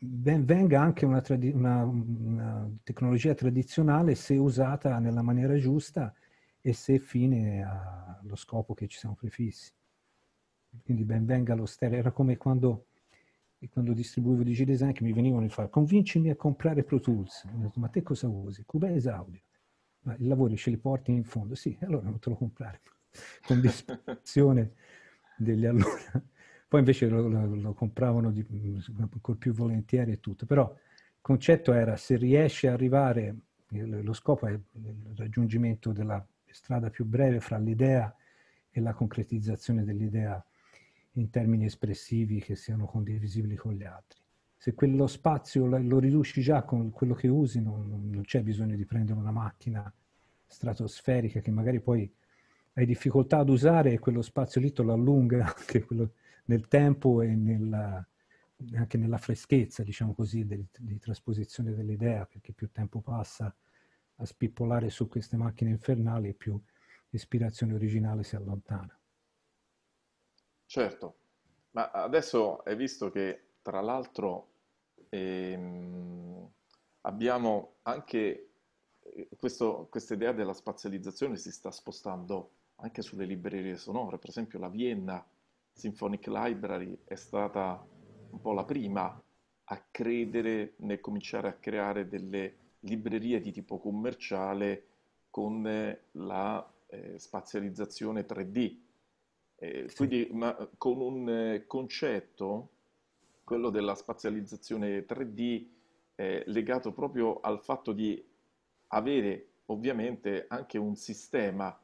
ben venga anche una, tradi- una, una tecnologia tradizionale se usata nella maniera giusta e se fine allo scopo che ci siamo prefissi. Quindi benvenga lo stereo. Era come quando, quando distribuivo di Design che mi venivano a fare convincimi a comprare Pro Tools. Mi detto, ma te cosa usi? Cubase Audio. Ma il lavoro ce li porti in fondo? Sì, allora non te lo comprare. Con disperazione degli allora. Poi invece lo, lo, lo compravano di, col più volentieri e tutto. Però il concetto era se riesci a arrivare, lo scopo è il raggiungimento della strada più breve fra l'idea e la concretizzazione dell'idea in termini espressivi che siano condivisibili con gli altri. Se quello spazio lo riduci già con quello che usi, non, non c'è bisogno di prendere una macchina stratosferica che magari poi hai difficoltà ad usare e quello spazio lì te lo allunga anche nel tempo e nella, anche nella freschezza, diciamo così, di, di trasposizione dell'idea, perché più tempo passa a spippolare su queste macchine infernali più ispirazione originale si allontana. Certo, ma adesso hai visto che tra l'altro ehm, abbiamo anche eh, questo- questa idea della spazializzazione si sta spostando anche sulle librerie sonore, per esempio la Vienna Symphonic Library è stata un po' la prima a credere nel cominciare a creare delle librerie di tipo commerciale con eh, la eh, spazializzazione 3D. Eh, quindi, ma eh, con un eh, concetto, quello della spazializzazione 3D, eh, legato proprio al fatto di avere ovviamente anche un sistema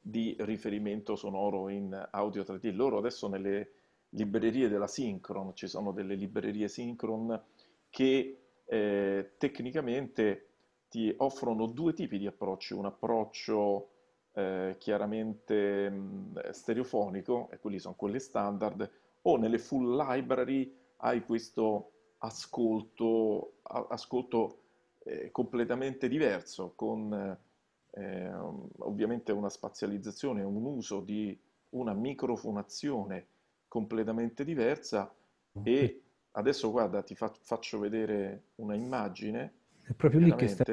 di riferimento sonoro in audio 3D. Loro adesso nelle librerie della Synchron, ci sono delle librerie Synchron che eh, tecnicamente ti offrono due tipi di approcci, un approccio eh, chiaramente mh, stereofonico, e quelli sono quelli standard, o nelle full library hai questo ascolto, a- ascolto eh, completamente diverso, con eh, ehm, ovviamente una spazializzazione, un uso di una microfonazione completamente diversa e adesso guarda ti fa- faccio vedere una immagine. È proprio lì che sta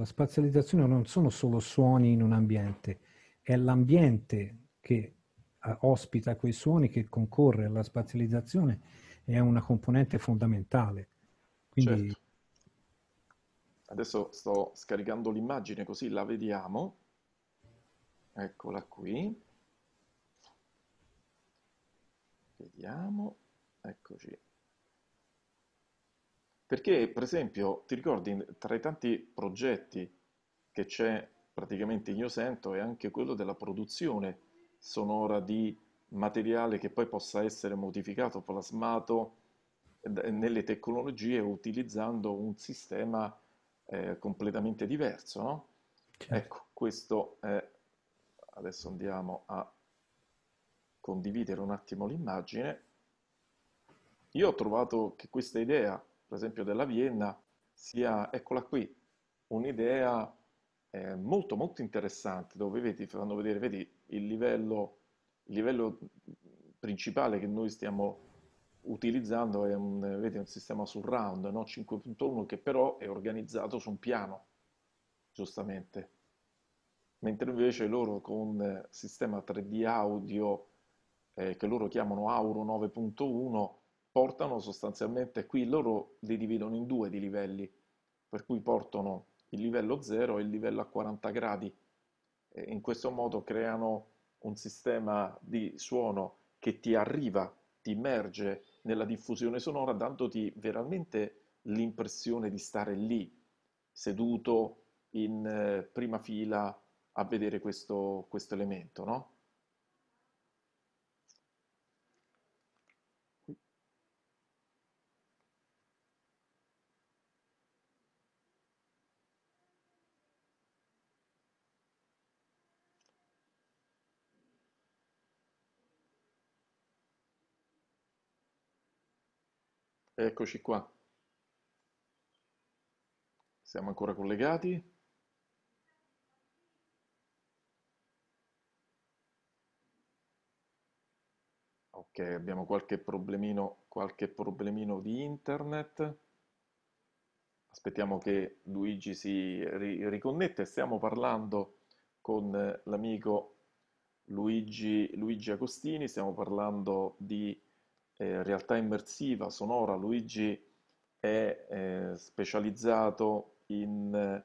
la spazializzazione non sono solo suoni in un ambiente, è l'ambiente che eh, ospita quei suoni che concorre alla spazializzazione è una componente fondamentale. Quindi... Certo. Adesso sto scaricando l'immagine così la vediamo. Eccola qui. Vediamo. Eccoci. Perché, per esempio, ti ricordi, tra i tanti progetti che c'è praticamente in Sento è anche quello della produzione sonora di materiale che poi possa essere modificato, plasmato nelle tecnologie utilizzando un sistema eh, completamente diverso, no? certo. Ecco, questo è... Adesso andiamo a condividere un attimo l'immagine. Io ho trovato che questa idea per esempio della Vienna, sia, eccola qui, un'idea eh, molto molto interessante dove vedi, fanno vedere vedi, il, livello, il livello principale che noi stiamo utilizzando è un, vedi, un sistema surround no? 5.1 che però è organizzato su un piano, giustamente. Mentre invece loro con un eh, sistema 3D audio eh, che loro chiamano Auro 9.1 portano sostanzialmente, qui loro li dividono in due di livelli, per cui portano il livello 0 e il livello a 40 gradi. E in questo modo creano un sistema di suono che ti arriva, ti immerge nella diffusione sonora, dandoti veramente l'impressione di stare lì, seduto in eh, prima fila a vedere questo, questo elemento, no? Eccoci qua. Siamo ancora collegati. Ok, abbiamo qualche problemino, qualche problemino di internet. Aspettiamo che Luigi si ri riconnette. Stiamo parlando con l'amico Luigi, Luigi Agostini, stiamo parlando di eh, realtà immersiva sonora. Luigi è eh, specializzato in eh,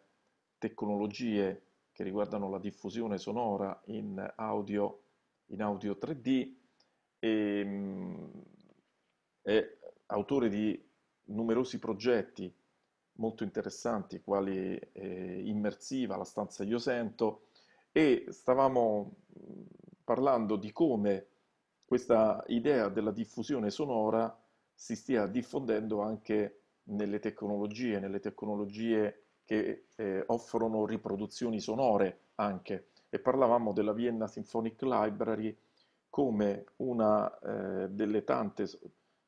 tecnologie che riguardano la diffusione sonora in audio, in audio 3D e mh, mm, è autore di numerosi progetti molto interessanti, quali eh, Immersiva, la stanza Io Sento, e stavamo mm, parlando di come questa idea della diffusione sonora si stia diffondendo anche nelle tecnologie, nelle tecnologie che eh, offrono riproduzioni sonore anche. E parlavamo della Vienna Symphonic Library come una eh, delle tante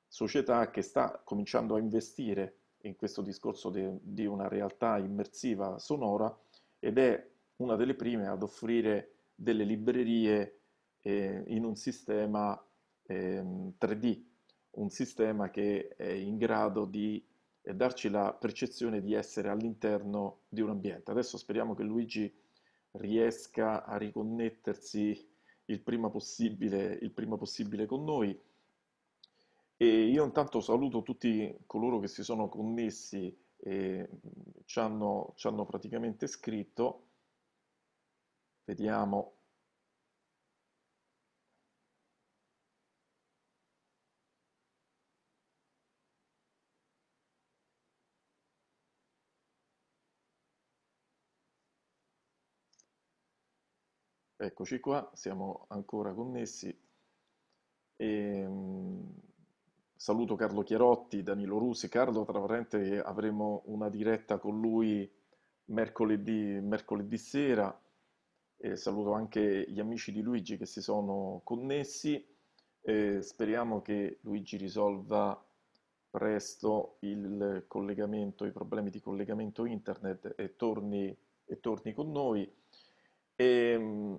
società che sta cominciando a investire in questo discorso de, di una realtà immersiva sonora ed è una delle prime ad offrire delle librerie eh, in un sistema eh, 3D, un sistema che è in grado di eh, darci la percezione di essere all'interno di un ambiente. Adesso speriamo che Luigi riesca a riconnettersi il prima possibile, il prima possibile con noi. E io intanto saluto tutti coloro che si sono connessi e ci hanno, ci hanno praticamente scritto. Vediamo Eccoci qua, siamo ancora connessi. E, ehm, saluto Carlo Chiarotti, Danilo Rusi, Carlo tra parentesi, avremo una diretta con lui mercoledì, mercoledì sera. E saluto anche gli amici di Luigi che si sono connessi. E speriamo che Luigi risolva presto il collegamento, i problemi di collegamento internet e torni, e torni con noi. E, ehm,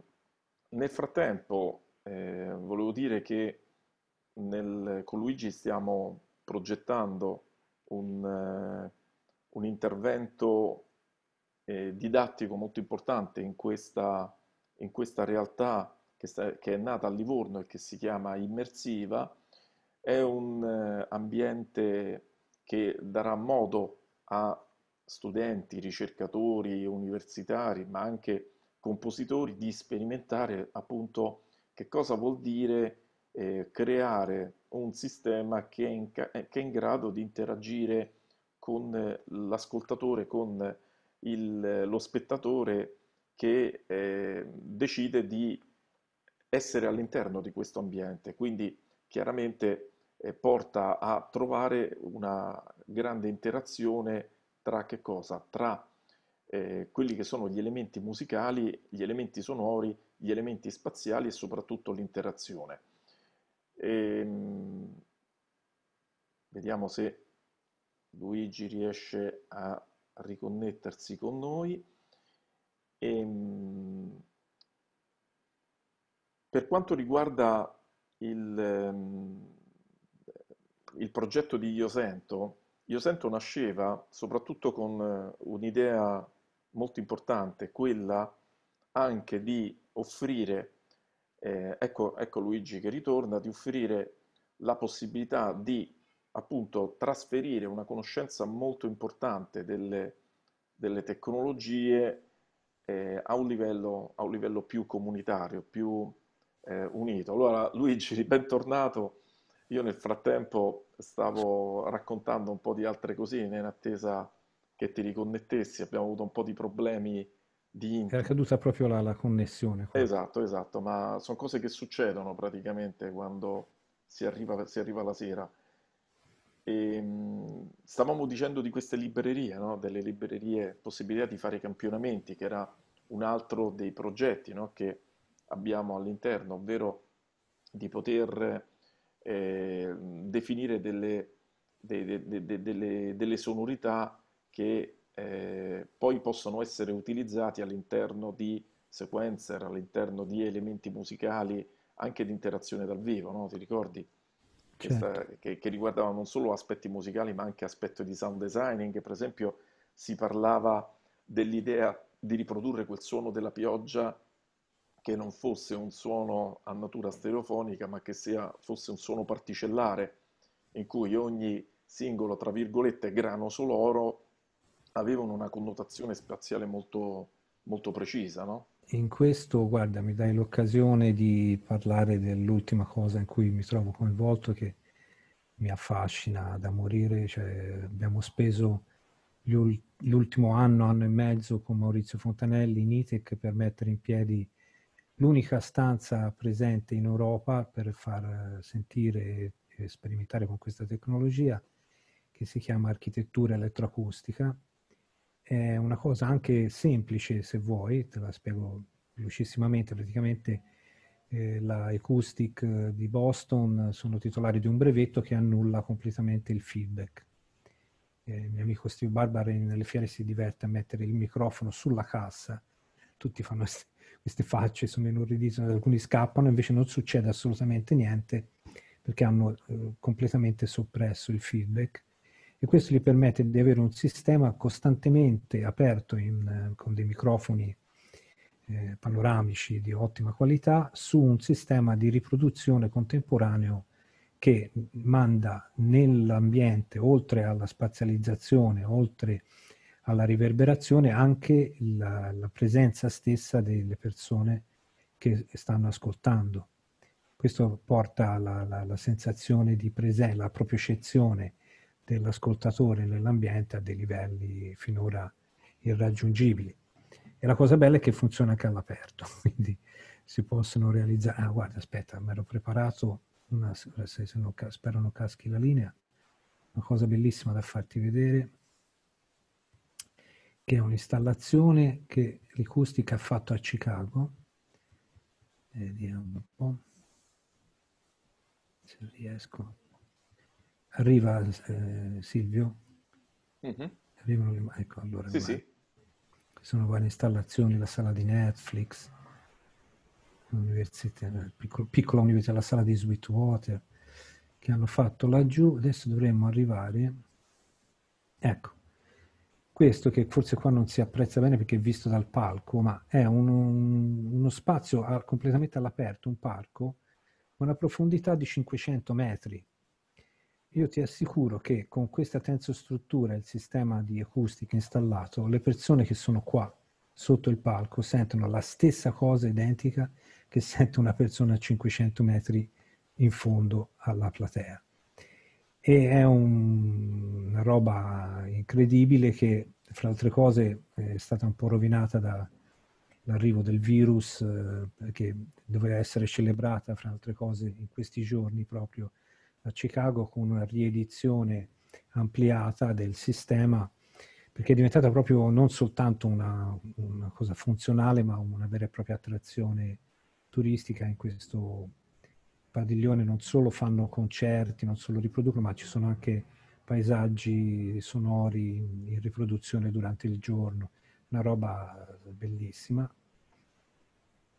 nel frattempo eh, volevo dire che nel, con Luigi stiamo progettando un, eh, un intervento eh, didattico molto importante in questa, in questa realtà che, sta, che, è nata a Livorno e che si chiama Immersiva. È un eh, ambiente che darà modo a studenti, ricercatori, universitari, ma anche compositori di sperimentare appunto che cosa vuol dire eh, creare un sistema che è, in, eh, che è, in, grado di interagire con eh, l'ascoltatore, con il, lo spettatore che eh, decide di essere all'interno di questo ambiente. Quindi chiaramente eh, porta a trovare una grande interazione tra che cosa? Tra eh, quelli che sono gli elementi musicali, gli elementi sonori, gli elementi spaziali e soprattutto l'interazione. Ehm, vediamo se Luigi riesce a riconnettersi con noi. Ehm, per quanto riguarda il, ehm, il progetto di Iosento, Iosento nasceva soprattutto con eh, un'idea molto importante, quella anche di offrire, eh, ecco, ecco Luigi che ritorna, di offrire la possibilità di appunto trasferire una conoscenza molto importante delle, delle tecnologie eh, a, un livello, a, un livello, più comunitario, più eh, unito. Allora Luigi, bentornato. Io nel frattempo stavo raccontando un po' di altre cosine in attesa che ti riconnettessi, abbiamo avuto un po' di problemi di internet. Era caduta proprio la, la connessione. Qua. Esatto, esatto, ma sono cose che succedono praticamente quando si arriva, si arriva la sera. E, ehm, stavamo dicendo di queste librerie, no? delle librerie, possibilità di fare campionamenti, che era un altro dei progetti no? che abbiamo all'interno, ovvero di poter eh, definire delle, de, de, de, delle, delle sonorità che eh, poi possono essere utilizzati all'interno di sequencer, all'interno di elementi musicali anche di interazione dal vivo, no? ti ricordi? Che, certo. che, che riguardava non solo aspetti musicali ma anche aspetti di sound designing, per esempio si parlava dell'idea di riprodurre quel suono della pioggia che non fosse un suono a natura stereofonica, ma che sia, fosse un suono particellare, in cui ogni singolo, tra virgolette, grano soloro avevano una connotazione spaziale molto, molto precisa, no? In questo, guarda, mi dai l'occasione di parlare dell'ultima cosa in cui mi trovo coinvolto che mi affascina da morire. Cioè, abbiamo speso l'ultimo anno, anno e mezzo con Maurizio Fontanelli in ITEC per mettere in piedi l'unica stanza presente in Europa per far sentire e sperimentare con questa tecnologia che si chiama architettura elettroacustica è una cosa anche semplice se vuoi, te la spiego velocissimamente, praticamente eh, la Acoustic eh, di Boston sono titolari di un brevetto che annulla completamente il feedback. Eh, il mio amico Steve Barbara nelle fiere si diverte a mettere il microfono sulla cassa, tutti fanno queste facce, sono inorriditi, alcuni scappano, invece non succede assolutamente niente perché hanno eh, completamente soppresso il feedback e questo gli permette di avere un sistema costantemente aperto in, eh, con dei microfoni eh, panoramici di ottima qualità su un sistema di riproduzione contemporaneo che manda nell'ambiente, oltre alla spazializzazione, oltre alla riverberazione, anche la, la presenza stessa delle persone che stanno ascoltando. Questo porta alla, alla, alla sensazione di presenza, la proprio scezione dell'ascoltatore nell'ambiente a dei livelli finora irraggiungibili. E la cosa bella è che funziona anche all'aperto, quindi si possono realizzare... Ah, guarda, aspetta, mi ero preparato, una, se non, spero non caschi la linea, una cosa bellissima da farti vedere, che è un'installazione che Ricustica ha fatto a Chicago. Vediamo un po' se riesco Arriva eh, Silvio? Mm-hmm. Arrivano le... Ecco, allora. Sì, sì. Sono varie installazioni, la sala di Netflix, l'università, piccolo, piccola università, la sala di Sweetwater, che hanno fatto laggiù. Adesso dovremmo arrivare... Ecco, questo che forse qua non si apprezza bene perché è visto dal palco, ma è un, uno spazio completamente all'aperto, un parco, con una profondità di 500 metri io ti assicuro che con questa struttura e il sistema di acustica installato, le persone che sono qua sotto il palco sentono la stessa cosa identica che sente una persona a 500 metri in fondo alla platea. E è un, una roba incredibile che, fra altre cose, è stata un po' rovinata dall'arrivo del virus eh, che doveva essere celebrata, fra altre cose, in questi giorni proprio a Chicago con una riedizione ampliata del sistema perché è diventata proprio non soltanto una, una, cosa funzionale, ma una vera e propria attrazione turistica. In questo padiglione non solo fanno concerti, non solo riproducono, ma ci sono anche paesaggi sonori in riproduzione durante il giorno, una roba bellissima.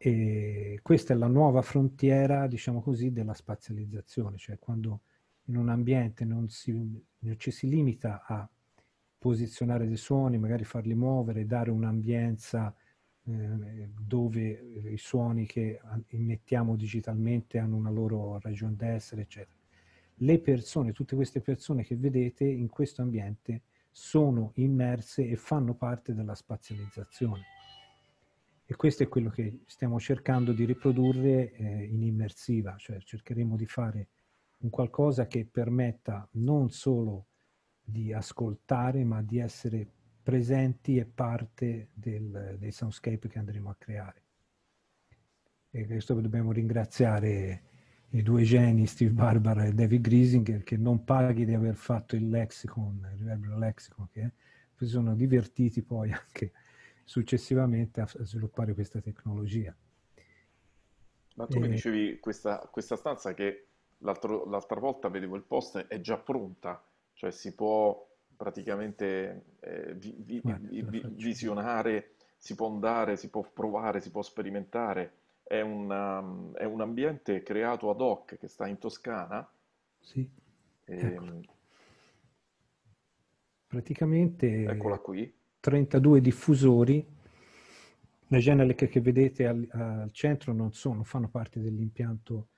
E questa è la nuova frontiera, diciamo così, della spazializzazione, cioè quando in un ambiente non, si, non ci si limita a posizionare dei suoni, magari farli muovere, dare un'ambienza eh, dove i suoni che immettiamo digitalmente hanno una loro ragione d'essere, eccetera. Le persone, tutte queste persone che vedete in questo ambiente sono immerse e fanno parte della spazializzazione. E questo è quello che stiamo cercando di riprodurre eh, in immersiva, cioè cercheremo di fare un qualcosa che permetta non solo di ascoltare, ma di essere presenti e parte del, dei soundscape che andremo a creare. E questo dobbiamo ringraziare i due geni, Steve Barbara e David Grisinger, che non paghi di aver fatto il lexicon, il Reverbero Lexicon, che eh, si sono divertiti poi anche successivamente a sviluppare questa tecnologia. Ma tu e... mi eh, dicevi questa, questa stanza che l'altra volta vedevo il post è già pronta, cioè si può praticamente eh, vi, vi, vi, visionare, si può andare, si può provare, si può sperimentare. È, una, um, è un ambiente creato ad hoc che sta in Toscana. Sì. E... Ehm, ecco. Praticamente... Eccola qui. 32 diffusori. Le generiche che vedete al, al centro non, sono, non fanno parte dell'impianto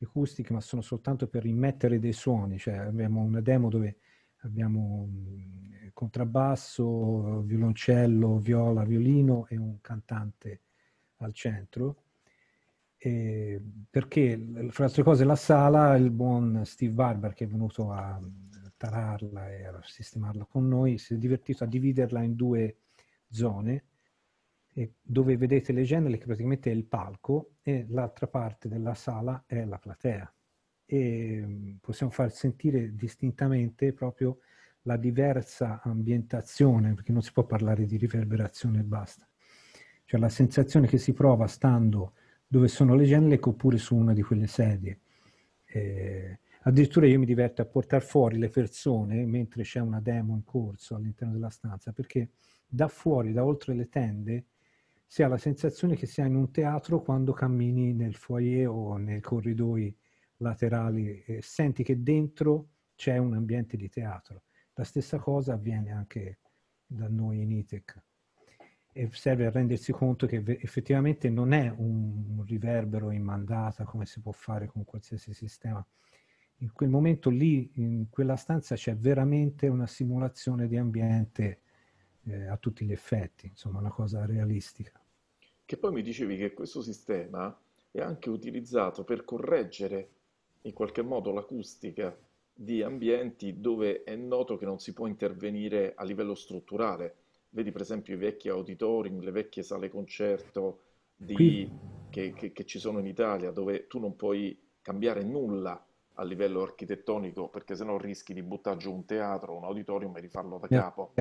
acustico, ma sono soltanto per immettere dei suoni. Cioè abbiamo una demo dove abbiamo mm, contrabbasso, violoncello, viola, violino e un cantante al centro. E perché, fra altre cose, la sala, il buon Steve Barber che è venuto a, tararla e a sistemarla con noi, si è divertito a dividerla in due zone, dove vedete le genere che praticamente è il palco e l'altra parte della sala è la platea. E mm, possiamo far sentire distintamente proprio la diversa ambientazione, perché non si può parlare di riverberazione e basta. Cioè la sensazione che si prova stando dove sono le genere ecco, oppure su una di quelle sedie. Eh, Addirittura io mi diverto a portare fuori le persone mentre c'è una demo in corso all'interno della stanza, perché da fuori, da oltre le tende, si ha la sensazione che si ha in un teatro quando cammini nel foyer o nei corridoi laterali e senti che dentro c'è un ambiente di teatro. La stessa cosa avviene anche da noi in ITEC e serve a rendersi conto che effettivamente non è un riverbero in mandata come si può fare con qualsiasi sistema, in quel momento lì, in quella stanza, c'è veramente una simulazione di ambiente eh, a tutti gli effetti, insomma una cosa realistica. Che poi mi dicevi che questo sistema è anche utilizzato per correggere in qualche modo l'acustica di ambienti dove è noto che non si può intervenire a livello strutturale. Vedi per esempio i vecchi auditorium, le vecchie sale concerto di, che, che, che ci sono in Italia, dove tu non puoi cambiare nulla a livello architettonico, perché sennò rischi di buttare giù un teatro, un auditorium e rifarlo da capo.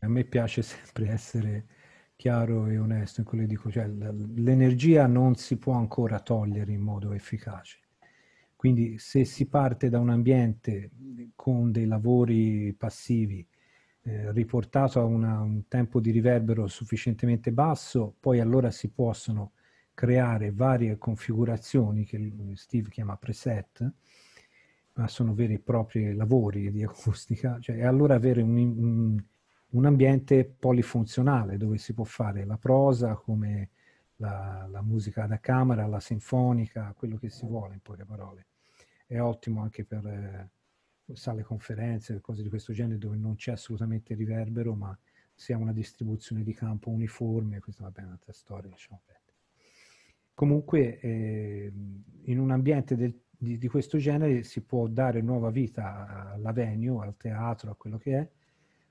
A me piace sempre essere chiaro e onesto in quello che dico, cioè l'energia non si può ancora togliere in modo efficace. Quindi se si parte da un ambiente con dei lavori passivi, eh, riportato a una, un tempo di riverbero sufficientemente basso, poi allora si possono creare varie configurazioni che Steve chiama preset, ma sono veri e propri lavori di acustica, cioè, e allora avere un, un, un, ambiente polifunzionale dove si può fare la prosa come la, la, musica da camera, la sinfonica, quello che si vuole in poche parole. È ottimo anche per eh, sale conferenze, cose di questo genere dove non c'è assolutamente riverbero, ma si ha una distribuzione di campo uniforme, questa va bene, un'altra storia, diciamo. Comunque, eh, in un ambiente del di, di, questo genere si può dare nuova vita alla venue, al teatro, a quello che è,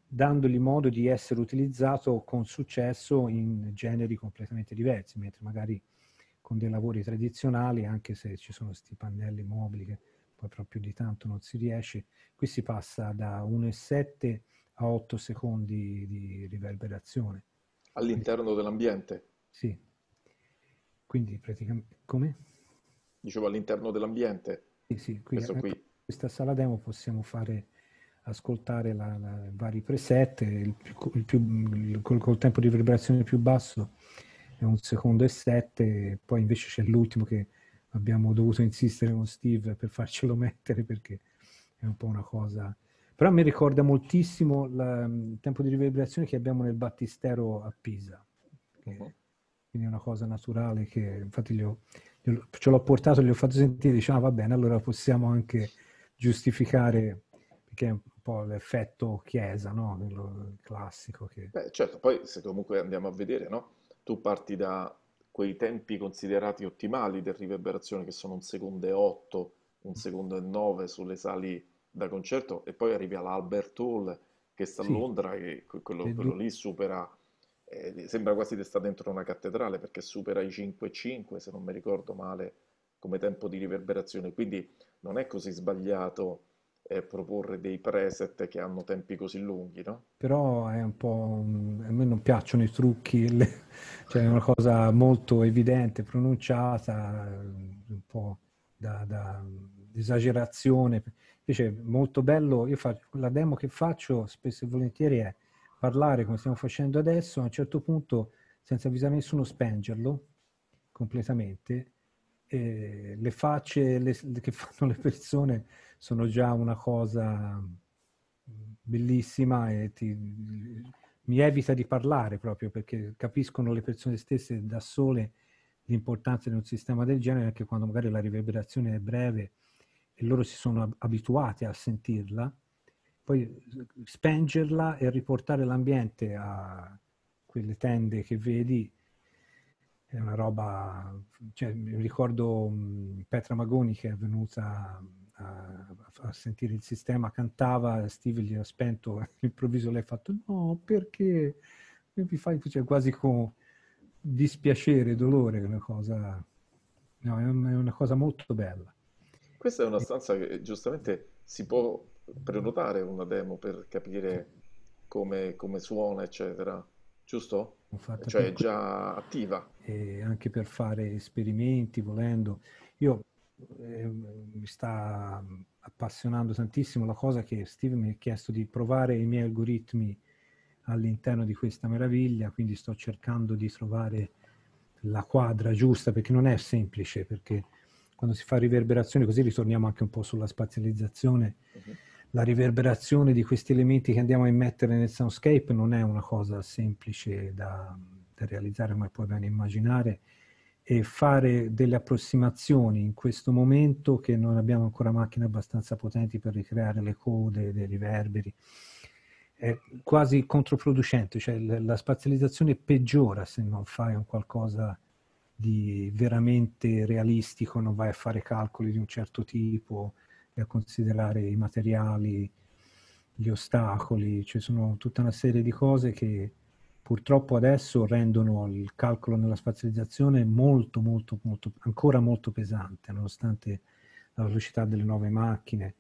dandogli modo di essere utilizzato con successo in generi completamente diversi, mentre magari con dei lavori tradizionali, anche se ci sono questi pannelli mobili che poi proprio di tanto non si riesce, qui si passa da 1,7 a 8 secondi di riverberazione. All'interno dell'ambiente? Sì. Quindi praticamente come? dicevo, all'interno dell'ambiente. Sì, sì, qui, ecco, qui. questa sala demo possiamo fare ascoltare la, la, vari preset, il, il più, il, col, col, tempo di vibrazione più basso è un secondo e sette, poi invece c'è l'ultimo che abbiamo dovuto insistere con Steve per farcelo mettere perché è un po' una cosa... Però mi ricorda moltissimo la, il tempo di vibrazione che abbiamo nel battistero a Pisa, uh-huh. quindi è una cosa naturale che infatti gli ho ce l'ho portato, gli ho fatto sentire, diceva ah, va bene, allora possiamo anche giustificare, perché è un po' l'effetto chiesa, no? Quello classico. Che... Beh, certo, poi se comunque andiamo a vedere, no? Tu parti da quei tempi considerati ottimali del riverberazione, che sono un secondo e otto, un secondo e nove sulle sali da concerto, e poi arrivi all'Albert Hall, che sta a Londra, e quello, quello lì supera eh, sembra quasi di stare dentro una cattedrale perché supera i 5,5 se non mi ricordo male come tempo di riverberazione, quindi non è così sbagliato eh, proporre dei preset che hanno tempi così lunghi, no? Però è un po'... a me non piacciono i trucchi, le... cioè è una cosa molto evidente, pronunciata, un po' da, da esagerazione. Invece molto bello, io faccio, la demo che faccio spesso e volentieri è parlare come stiamo facendo adesso, a un certo punto, senza avvisare nessuno, spengerlo completamente. E le facce le, che fanno le persone sono già una cosa bellissima e ti, mi evita di parlare proprio perché capiscono le persone stesse da sole l'importanza di un sistema del genere anche quando magari la riverberazione è breve e loro si sono abituati a sentirla poi eh, spengerla e riportare l'ambiente a quelle tende che vedi è una roba, cioè, mi ricordo mm, Petra Magoni che è venuta a, a sentire il sistema, cantava, Steve gli ha spento, all'improvviso lei ha fatto no perché mi fai cioè, quasi con dispiacere, dolore, una cosa, no, è, una cosa molto bella. Questa è una stanza che giustamente si può prenotare una demo per capire come, come suona, eccetera, giusto? Infatti, cioè è già attiva. E anche per fare esperimenti, volendo. Io eh, mi sta appassionando tantissimo la cosa che Steve mi ha chiesto di provare i miei algoritmi all'interno di questa meraviglia, quindi sto cercando di trovare la quadra giusta perché non è semplice, perché quando si fa riverberazione, così ritorniamo anche un po' sulla spazializzazione. Uh-huh la riverberazione di questi elementi che andiamo a immettere nel soundscape non è una cosa semplice da, da realizzare come puoi ben immaginare e fare delle approssimazioni in questo momento che non abbiamo ancora macchine abbastanza potenti per ricreare le code dei riverberi è quasi controproducente, cioè la spazializzazione peggiora se non fai un qualcosa di veramente realistico, non vai a fare calcoli di un certo tipo, e a considerare i materiali, gli ostacoli, ci sono tutta una serie di cose che purtroppo adesso rendono il calcolo nella spazializzazione molto, molto, molto, ancora molto pesante, nonostante la velocità delle nuove macchine.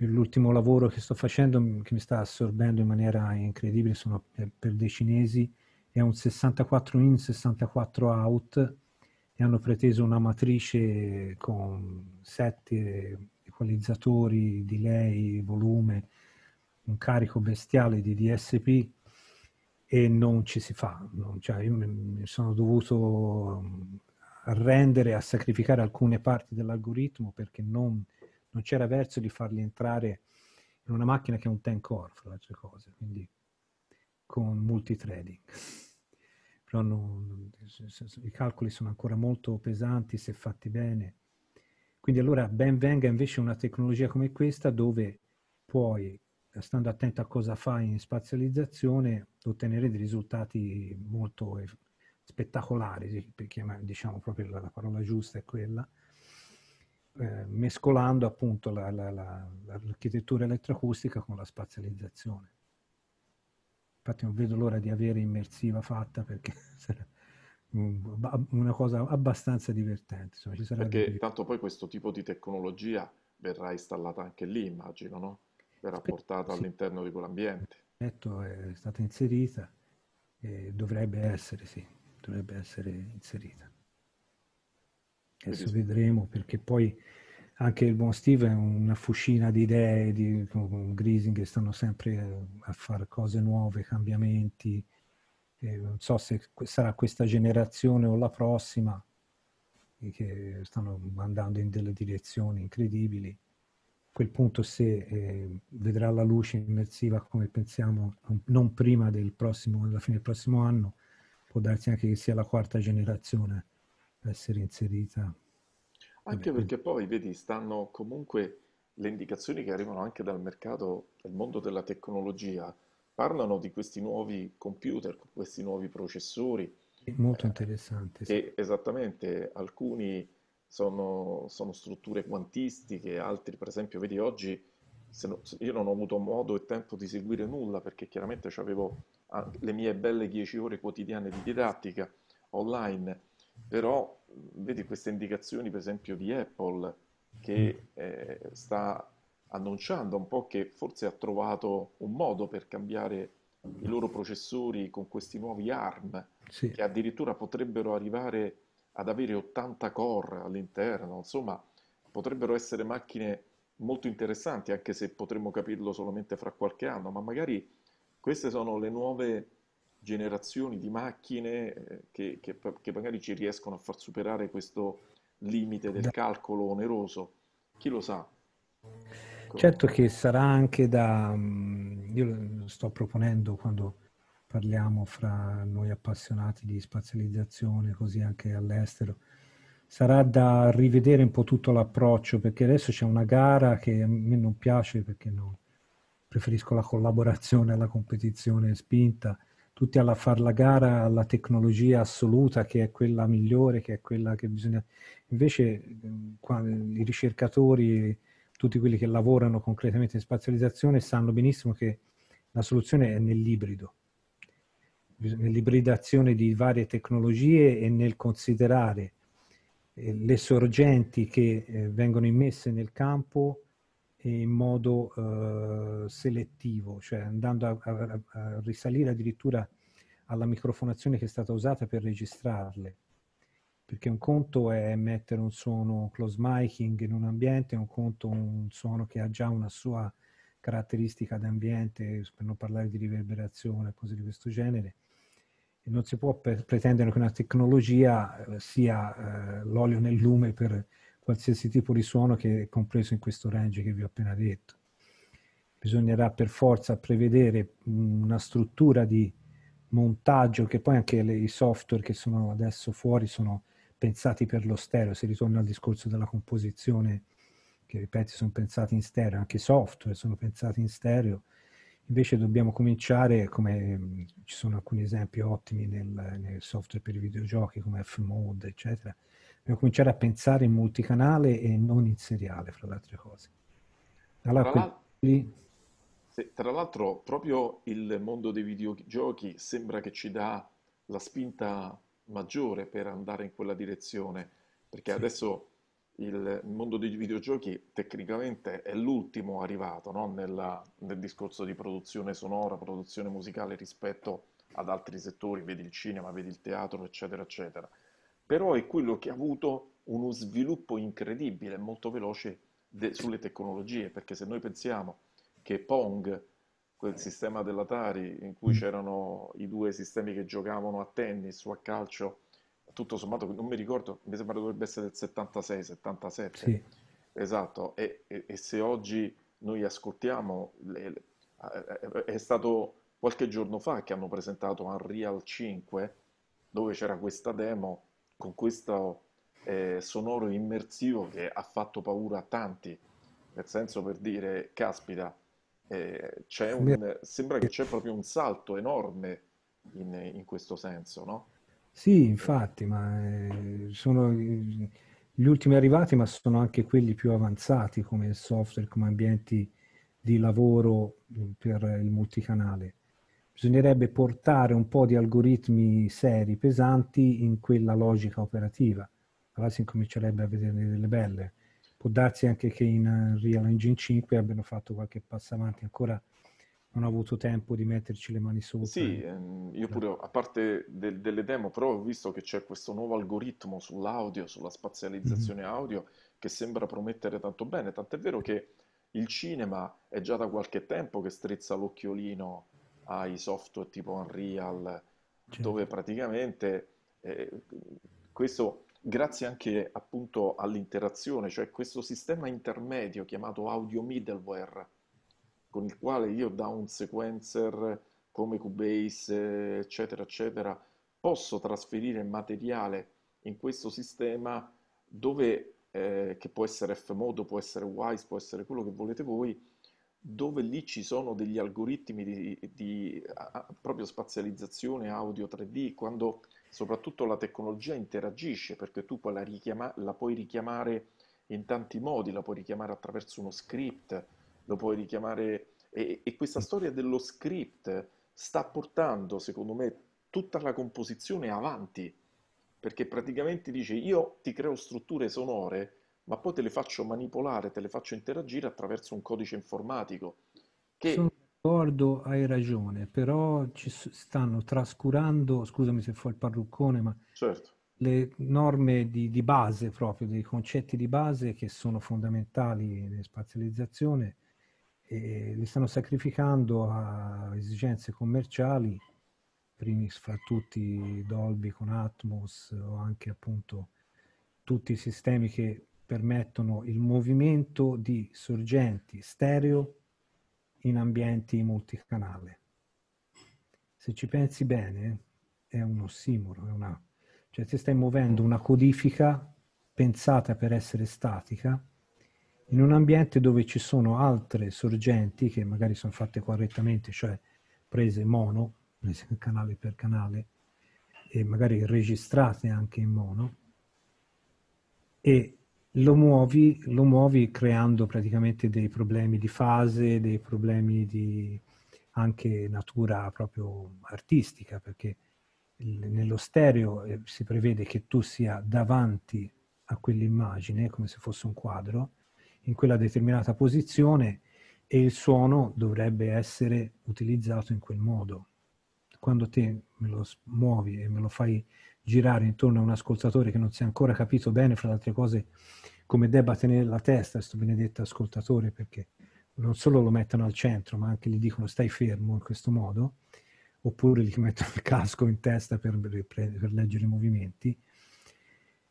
L'ultimo lavoro che sto facendo, che mi sta assorbendo in maniera incredibile, sono per, per dei cinesi, è un 64 in, 64 out, e hanno preteso una matrice con sette equalizzatori, delay, volume, un carico bestiale di DSP e non ci si fa. Cioè, io mi sono dovuto um, arrendere a sacrificare alcune parti dell'algoritmo perché non, non c'era verso di farli entrare in una macchina che è un 10 core, fra le altre cose, quindi con multithreading. Però non, i calcoli sono ancora molto pesanti se fatti bene quindi allora ben venga invece una tecnologia come questa dove puoi, stando attento a cosa fai in spazializzazione, ottenere dei risultati molto spettacolari, diciamo proprio la, parola giusta è quella, eh, mescolando appunto la, la, la, l'architettura elettroacustica con la spazializzazione. Infatti non vedo l'ora di avere immersiva fatta perché sarebbe una cosa abbastanza divertente. Insomma, ci sarà Perché da tanto poi questo tipo di tecnologia verrà installata anche lì, immagino, no? Verrà Spero, portata sì. all'interno di quell'ambiente. Certo, è stata inserita e dovrebbe essere, sì, dovrebbe essere inserita. Adesso vedremo perché poi anche il buon Steve è una fucina di idee, di Grising che stanno sempre a fare cose nuove, cambiamenti, eh, non so se sarà questa generazione o la prossima, che stanno andando in delle direzioni incredibili. A quel punto se eh, vedrà la luce immersiva come pensiamo non prima del prossimo, alla fine del prossimo anno, può darsi anche che sia la quarta generazione a essere inserita. Anche Vabbè. perché poi, vedi, stanno comunque le indicazioni che arrivano anche dal mercato, dal mondo della tecnologia, parlano di questi nuovi computer, questi nuovi processori. Molto eh, interessante. Eh, sì. esattamente, alcuni sono, sono, strutture quantistiche, altri per esempio, vedi oggi, no, io non ho avuto modo e tempo di seguire nulla perché chiaramente avevo ah, le mie belle 10 ore quotidiane di didattica online, però vedi queste indicazioni per esempio di Apple che mm. eh, sta annunciando un po' che forse ha trovato un modo per cambiare i loro processori con questi nuovi ARM sì. che addirittura potrebbero arrivare ad avere 80 core all'interno, insomma potrebbero essere macchine molto interessanti anche se potremmo capirlo solamente fra qualche anno, ma magari queste sono le nuove generazioni di macchine eh, che, che, che magari ci riescono a far superare questo limite del calcolo oneroso, chi lo sa. Ecco. Certo che sarà anche da... Mm, io sto proponendo quando parliamo fra noi appassionati di spazializzazione, così anche all'estero, sarà da rivedere un po' tutto l'approccio, perché adesso c'è una gara che a me non piace perché no, preferisco la collaborazione alla competizione spinta, tutti alla far la gara alla tecnologia assoluta che è quella migliore, che è quella che bisogna... Invece mm, qua, i ricercatori tutti quelli che lavorano concretamente in spazializzazione sanno benissimo che la soluzione è nell'ibrido, nell'ibridazione di varie tecnologie e nel considerare eh, le sorgenti che eh, vengono immesse nel campo in modo eh, selettivo, cioè andando a risalire addirittura alla microfonazione che è stata usata per registrarle perché un conto è mettere un suono close miking in un ambiente, un conto un suono che ha già una sua caratteristica d'ambiente, per non parlare di riverberazione, cose di questo genere. E non si può pretendere che una tecnologia eh, sia eh, l'olio nel lume per qualsiasi tipo di suono che è compreso in questo range che vi ho appena detto. Bisognerà per forza prevedere una struttura di montaggio che poi anche le, i software che sono adesso fuori sono pensati per lo stereo, si ritorna al discorso della composizione, che i pezzi sono pensati in stereo, anche i software sono pensati in stereo, invece dobbiamo cominciare, come ci sono alcuni esempi ottimi nel, nel software per i videogiochi come F-Mode, eccetera, dobbiamo cominciare a pensare in multicanale e non in seriale, fra le altre cose. Allora, tra, quelli... sì, tra l'altro proprio il mondo dei videogiochi sembra che ci dà la spinta maggiore per andare in quella direzione, perché sì. adesso il mondo dei videogiochi tecnicamente è l'ultimo arrivato no? Nella, nel discorso di produzione sonora, produzione musicale rispetto ad altri settori, vedi il cinema, vedi il teatro, eccetera, eccetera. Però è quello che ha avuto uno sviluppo incredibile, molto veloce de- sulle tecnologie, perché se noi pensiamo che Pong quel eh. sistema dell'Atari in cui mm. c'erano i due sistemi che giocavano a tennis o a calcio, tutto sommato non mi ricordo, mi sembra dovrebbe essere del 76, 77. Sì. Esatto, e, e, e, se oggi noi ascoltiamo, le, le, è stato qualche giorno fa che hanno presentato Unreal 5, dove c'era questa demo con questo eh, sonoro immersivo che ha fatto paura a tanti, nel senso per dire, caspita, eh, un, sembra che c'è proprio un salto enorme in, in questo senso, no? Sì, infatti, ma eh, sono gli ultimi arrivati, ma sono anche quelli più avanzati come software, come ambienti di lavoro mm, per il multicanale. Bisognerebbe portare un po' di algoritmi seri, pesanti, in quella logica operativa. Allora si incomincerebbe a vederne delle belle può darsi anche che in Unreal eh, Engine 5 abbiano fatto qualche passo avanti ancora non ho avuto tempo di metterci le mani sopra. Sì, ehm, io pure, a parte del, delle demo, però ho visto che c'è questo nuovo algoritmo sull'audio, sulla spazializzazione mm-hmm. audio, che sembra promettere tanto bene, tant'è vero che il cinema è già da qualche tempo che strizza l'occhiolino ai software tipo Unreal, certo. dove praticamente eh, questo grazie anche appunto all'interazione, cioè questo sistema intermedio chiamato audio middleware, con il quale io da un sequencer come Cubase, eccetera, eccetera, posso trasferire materiale in questo sistema dove, eh, che può essere Fmodo, può essere Wise, può essere quello che volete voi, dove lì ci sono degli algoritmi di, di a, proprio spazializzazione audio 3D, quando soprattutto la tecnologia interagisce perché tu la, richiama- la, puoi richiamare in tanti modi, la puoi richiamare attraverso uno script, lo puoi richiamare e, e questa storia dello script sta portando, secondo me, tutta la composizione avanti, perché praticamente dice io ti creo strutture sonore, ma poi te le faccio manipolare, te le faccio interagire attraverso un codice informatico che D'accordo, hai ragione, però ci stanno trascurando, scusami se fa il parruccone, ma certo. le norme di, di, base proprio, dei concetti di base che sono fondamentali in spazializzazione e li stanno sacrificando a esigenze commerciali, primi fra tutti Dolby con Atmos o anche appunto tutti i sistemi che permettono il movimento di sorgenti stereo in ambienti multicanale. Se ci pensi bene, è uno simulo, è una... cioè ti stai muovendo una codifica pensata per essere statica in un ambiente dove ci sono altre sorgenti che magari sono fatte correttamente, cioè prese mono, canale per canale, e magari registrate anche in mono, e lo muovi, lo muovi creando praticamente dei problemi di fase, dei problemi di anche natura proprio artistica, perché nello stereo eh, si prevede che tu sia davanti a quell'immagine, come se fosse un quadro, in quella determinata posizione e il suono dovrebbe essere utilizzato in quel modo. Quando te me lo muovi e me lo fai girare intorno a un ascoltatore che non si è ancora capito bene, fra le altre cose, come debba tenere la testa questo benedetto ascoltatore, perché non solo lo mettono al centro, ma anche gli dicono stai fermo in questo modo, oppure gli mettono il casco in testa per, per leggere i movimenti.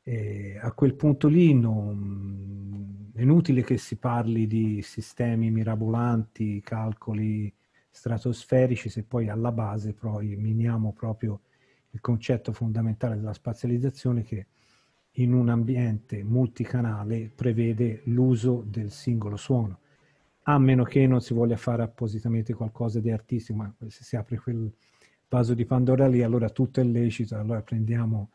E a quel punto lì non, è inutile che si parli di sistemi mirabolanti, calcoli stratosferici, se poi alla base poi miniamo proprio il concetto fondamentale della spazializzazione che in un ambiente multicanale prevede l'uso del singolo suono, a meno che non si voglia fare appositamente qualcosa di artistico, ma se si apre quel vaso di Pandora lì, allora tutto è lecito, allora prendiamo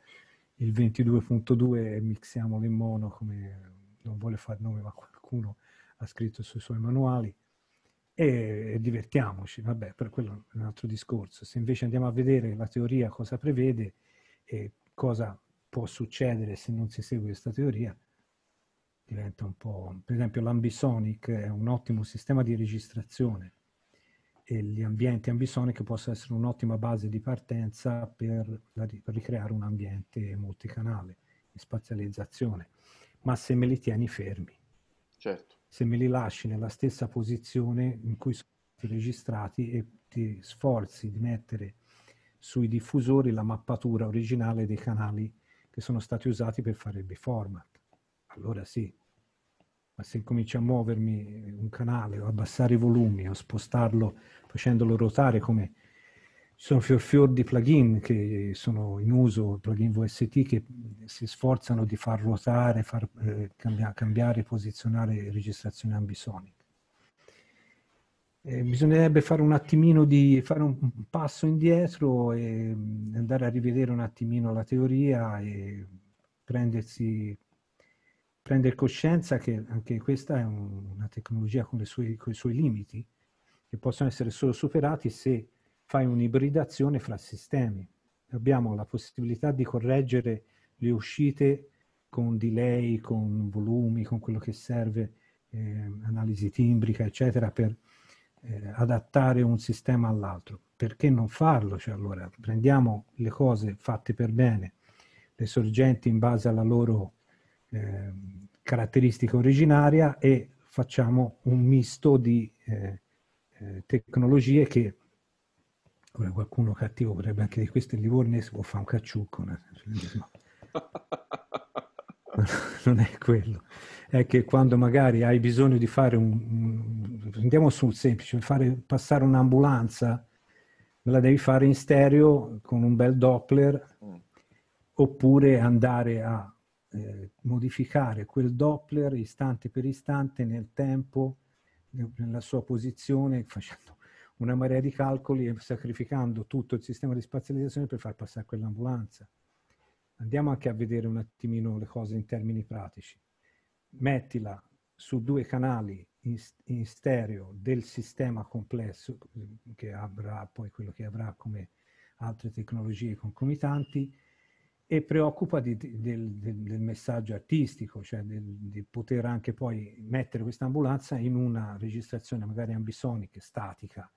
il 22.2 e mixiamolo in mono, come non voglio fare nome, ma qualcuno ha scritto sui suoi manuali, e divertiamoci, vabbè, per quello è un altro discorso. Se invece andiamo a vedere la teoria cosa prevede e cosa può succedere se non si segue questa teoria, diventa un po'... Per esempio l'ambisonic è un ottimo sistema di registrazione e gli ambienti ambisonic possono essere un'ottima base di partenza per, per ricreare un ambiente multicanale, di spazializzazione, ma se me li tieni fermi. Certo se me li lasci nella stessa posizione in cui sono stati registrati e ti sforzi di mettere sui diffusori la mappatura originale dei canali che sono stati usati per fare il B-format. Allora sì, ma se incomincio a muovermi un canale o abbassare i volumi o spostarlo facendolo ruotare come ci sono fior fior di plugin che sono in uso, plugin VST che si sforzano di far ruotare, far eh, cambiare, cambiare, posizionare registrazioni ambisoniche. Eh, bisognerebbe fare un attimino di fare un passo indietro e mm, andare a rivedere un attimino la teoria e prendersi prendere coscienza che anche questa è un, una tecnologia con, sue, con i suoi limiti che possono essere solo superati se fai un'ibridazione fra sistemi. Abbiamo la possibilità di correggere le uscite con delay, con volumi, con quello che serve, eh, analisi timbrica, eccetera, per eh, adattare un sistema all'altro. Perché non farlo? Cioè, allora, prendiamo le cose fatte per bene, le sorgenti in base alla loro eh, caratteristica originaria e facciamo un misto di eh, eh, tecnologie che Ora qualcuno cattivo potrebbe anche di questo il livornese, può fare un cacciucco. No? non è quello. È che quando magari hai bisogno di fare un... andiamo sul semplice, fare, passare un'ambulanza, la devi fare in stereo con un bel Doppler, mm. oppure andare a eh, modificare quel Doppler istante per istante nel tempo, nella sua posizione, facendo una marea di calcoli e sacrificando tutto il sistema di spazializzazione per far passare quell'ambulanza. Andiamo anche a vedere un attimino le cose in termini pratici. Mettila su due canali in, in stereo del sistema complesso che avrà poi quello che avrà come altre tecnologie concomitanti e preoccupa di, del, del, del, messaggio artistico, cioè del, di poter anche poi mettere questa ambulanza in una registrazione magari ambisonica, statica,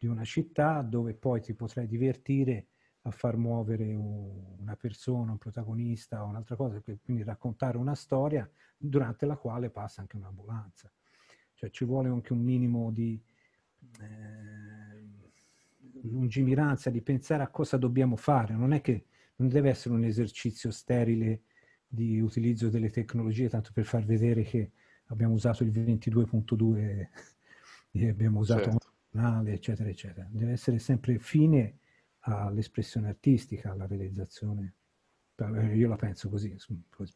di una città dove poi ti potrai divertire a far muovere una persona, un protagonista o un'altra cosa, quindi raccontare una storia durante la quale passa anche un'ambulanza. Cioè ci vuole anche un minimo di eh, lungimiranza, di pensare a cosa dobbiamo fare, non è che non deve essere un esercizio sterile di utilizzo delle tecnologie, tanto per far vedere che abbiamo usato il 22.2 e abbiamo usato certo giornale, eccetera, eccetera. Deve essere sempre fine all'espressione artistica, alla realizzazione. Eh, io la penso così,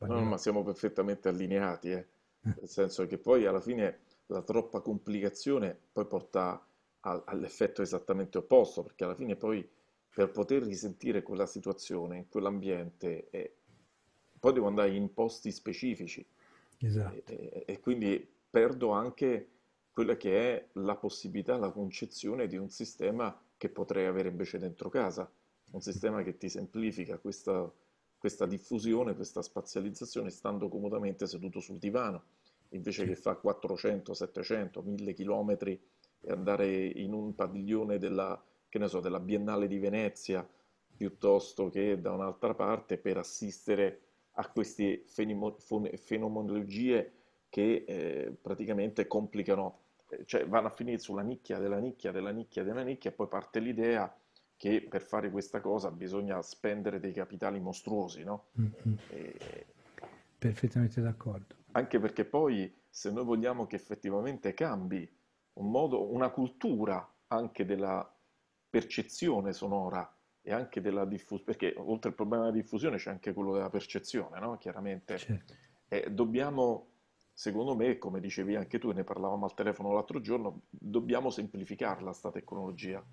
no, ma siamo perfettamente allineati, eh. eh? nel senso che poi alla fine la troppa complicazione poi porta all'effetto esattamente opposto, perché alla fine poi per poter risentire quella situazione, in quell'ambiente, eh, poi devo andare in posti specifici. Esatto. E, e, e quindi perdo anche quella che è la possibilità, la concezione di un sistema che potrei avere invece dentro casa, un sistema che ti semplifica questa, questa diffusione, questa spazializzazione stando comodamente seduto sul divano, invece che fare 400, 700, 1000 chilometri e andare in un padiglione della, so, della Biennale di Venezia piuttosto che da un'altra parte per assistere a queste fenomenologie che eh, praticamente complicano eh, cioè vanno a finire sulla nicchia della nicchia della nicchia della nicchia e poi parte l'idea che per fare questa cosa bisogna spendere dei capitali mostruosi, no? Mm-hmm. E... Perfettamente d'accordo. Anche perché poi se noi vogliamo che effettivamente cambi un modo, una cultura anche della percezione sonora e anche della diffusione, perché oltre al problema della diffusione c'è anche quello della percezione, no? Chiaramente. Certo. Eh, dobbiamo secondo me, come dicevi anche tu, ne parlavamo al telefono l'altro giorno, dobbiamo semplificarla questa tecnologia,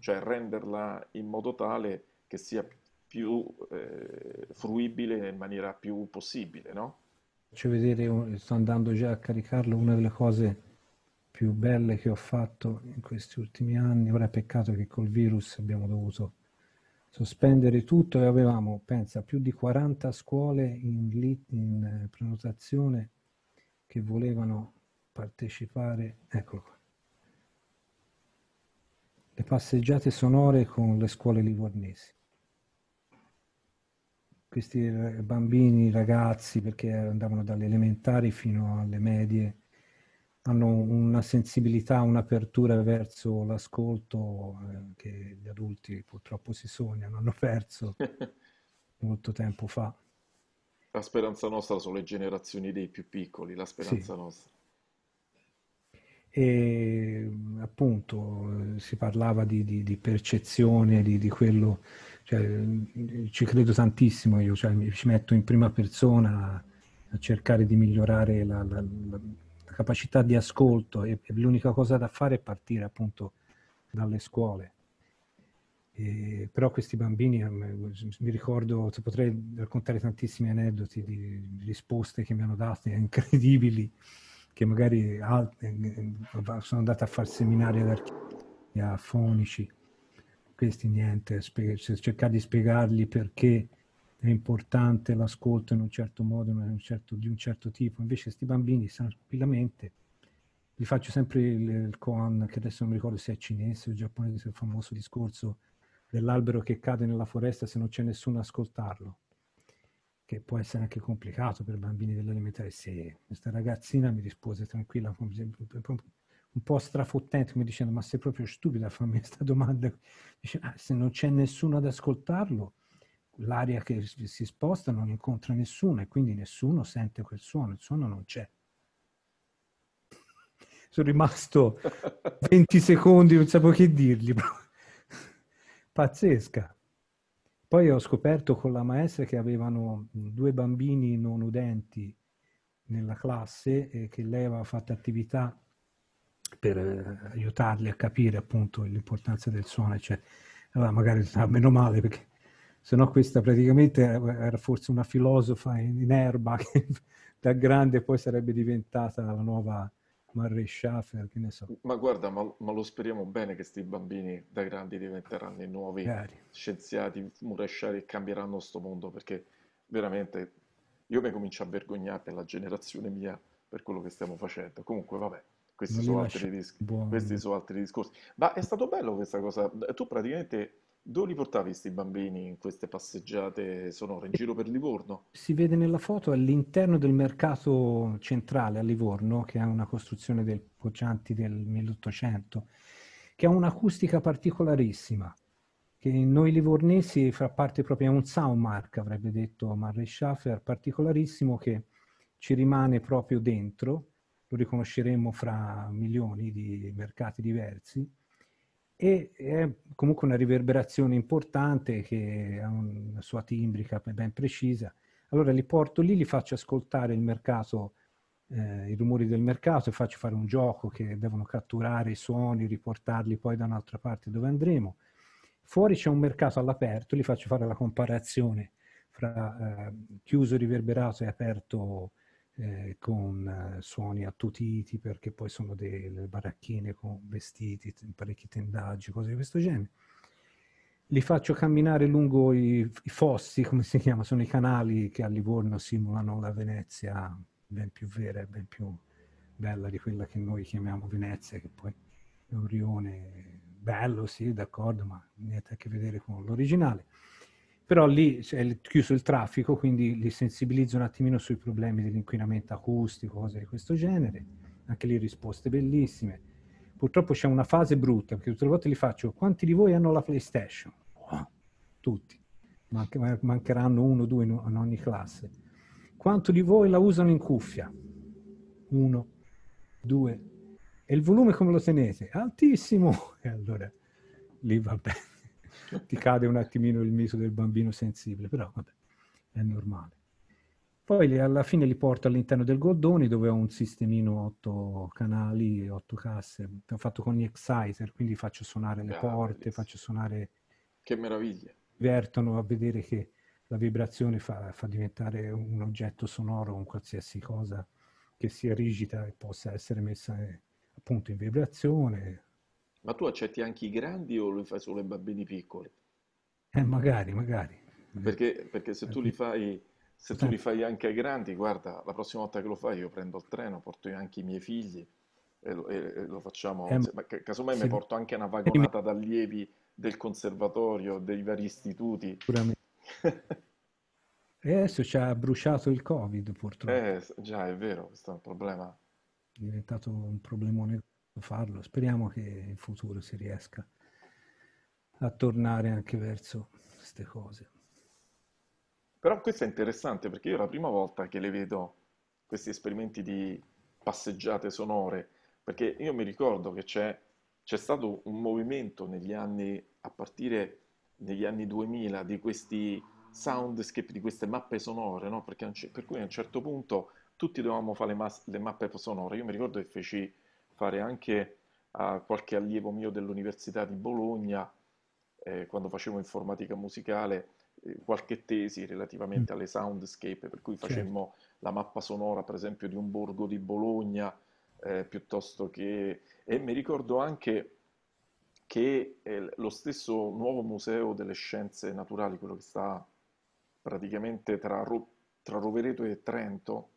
cioè renderla in modo tale che sia più eh, fruibile in maniera più possibile, no? Faccio vedere, sto andando già a caricarlo, una delle cose più belle che ho fatto in questi ultimi anni, ora è peccato che col virus abbiamo dovuto sospendere tutto e avevamo, pensa, più di 40 scuole in, in eh, prenotazione che volevano partecipare, eccolo qua, le passeggiate sonore con le scuole livornesi. Questi bambini, ragazzi, perché andavano dalle elementari fino alle medie, hanno una sensibilità, un'apertura verso l'ascolto eh, che gli adulti purtroppo si sognano, hanno perso molto tempo fa. La speranza nostra sono le generazioni dei più piccoli, la speranza sì. nostra. E appunto si parlava di, di, di percezione, di, di quello, cioè, ci credo tantissimo io, cioè, mi ci metto in prima persona a cercare di migliorare la, la, la capacità di ascolto e, e l'unica cosa da fare è partire appunto dalle scuole e, eh, però questi bambini, eh, mi ricordo, potrei raccontare tantissimi aneddoti di risposte che mi hanno dato, eh, incredibili, che magari altre, sono andato a far seminari ad a fonici, questi niente, spiega, cercare di spiegargli perché è importante l'ascolto in un certo modo, un certo, di un certo tipo, invece questi bambini tranquillamente vi faccio sempre il, il koan, che adesso non mi ricordo se è cinese o giapponese, il famoso discorso dell'albero che cade nella foresta se non c'è nessuno a ascoltarlo, che può essere anche complicato per bambini dell'elementare. Se questa ragazzina mi rispose tranquilla, un po' strafottente, come dicendo, ma sei proprio stupida a farmi questa domanda. Dice, ah, se non c'è nessuno ad ascoltarlo, l'aria che si sposta non incontra nessuno e quindi nessuno sente quel suono, il suono non c'è. Sono rimasto 20 secondi, non sapevo che dirgli. pazzesca. Poi ho scoperto con la maestra che avevano mm, due bambini non udenti nella classe e che lei aveva fatto attività per eh, aiutarli a capire appunto l'importanza del suono, cioè, allora magari ah, meno male perché sennò questa praticamente era forse una filosofa in, in erba che da grande poi sarebbe diventata la nuova Murray Schaffer, che ne so. Ma guarda, ma, ma lo speriamo bene che questi bambini da grandi diventeranno i nuovi Cari. scienziati, murasciari e cambieranno questo mondo, perché veramente io mi comincio a vergognare per la generazione mia, per quello che stiamo facendo. Comunque, vabbè. Questi sono, altri dischi, questi sono altri discorsi. Ma è stato bello questa cosa. Tu praticamente dove li portavi questi bambini in queste passeggiate sonore? In giro per Livorno? Si vede nella foto all'interno del mercato centrale a Livorno, che è una costruzione del Poggianti del 1800, che ha un'acustica particolarissima, che noi livornesi fa parte proprio, è un soundmark, avrebbe detto Marray Schaeffer, particolarissimo che ci rimane proprio dentro, lo riconosceremo fra milioni di mercati diversi e è comunque una riverberazione importante che ha una sua timbrica ben precisa. Allora li porto lì, li faccio ascoltare il mercato, eh, i rumori del mercato, e faccio fare un gioco che devono catturare i suoni, riportarli poi da un'altra parte dove andremo. Fuori c'è un mercato all'aperto, li faccio fare la comparazione fra eh, chiuso riverberato e aperto eh, con eh, suoni attutiti perché poi sono delle baracchine con vestiti, parecchi tendaggi, cose di questo genere. Li faccio camminare lungo i, i fossi, come si chiama, sono i canali che a Livorno simulano la Venezia ben più vera e ben più bella di quella che noi chiamiamo Venezia, che poi è un rione bello, sì, d'accordo, ma niente a che vedere con l'originale però lì è chiuso il traffico, quindi li sensibilizzo un attimino sui problemi dell'inquinamento acustico, cose di questo genere, anche lì risposte bellissime. Purtroppo c'è una fase brutta, perché tutte le volte li faccio, quanti di voi hanno la PlayStation? Tutti, mancheranno uno o due in ogni classe. Quanto di voi la usano in cuffia? Uno, due. E il volume come lo tenete? Altissimo! E allora lì va bene ti cade un attimino il mito del bambino sensibile, però vabbè, è normale. Poi alla fine li porto all'interno del Goldoni dove ho un sistemino 8 canali, e 8 casse, L'ho fatto con gli exciter, quindi faccio suonare le ah, porte, bellissimo. faccio suonare... Che meraviglia! Divertono a vedere che la vibrazione fa, fa diventare un oggetto sonoro, un qualsiasi cosa che sia rigida e possa essere messa eh, appunto in vibrazione, ma tu accetti anche i grandi o li fai solo ai bambini piccoli? Eh, magari, magari. Perché, perché se, tu li, fai, se tu li fai anche ai grandi, guarda, la prossima volta che lo fai io prendo il treno, porto anche i miei figli e lo, e lo facciamo, eh, ma casomai se... mi porto anche una vagonata d'allievi del conservatorio, dei vari istituti. Sicuramente. e adesso ci ha bruciato il Covid, purtroppo. Eh, già, è vero, questo è un problema. È diventato un problemone farlo. Speriamo che in futuro si riesca a tornare anche verso queste cose. Però questo è interessante perché io è la prima volta che le vedo questi esperimenti di passeggiate sonore, perché io mi ricordo che c'è, c'è stato un movimento negli anni, a partire dagli anni 2000, di questi soundscape, di queste mappe sonore, no? c- per cui a un certo punto tutti dovevamo fare le, mas- le mappe sonore. Io mi ricordo che feci fare anche a ah, qualche allievo mio dell'Università di Bologna, eh, quando facevo informatica musicale, eh, qualche tesi relativamente mm. alle soundscape, per cui certo. facemmo certo. la mappa sonora, per esempio, di un borgo di Bologna, eh, piuttosto che... E mi ricordo anche che eh, lo stesso nuovo museo delle scienze naturali, quello che sta praticamente tra, Ro... tra Rovereto e Trento,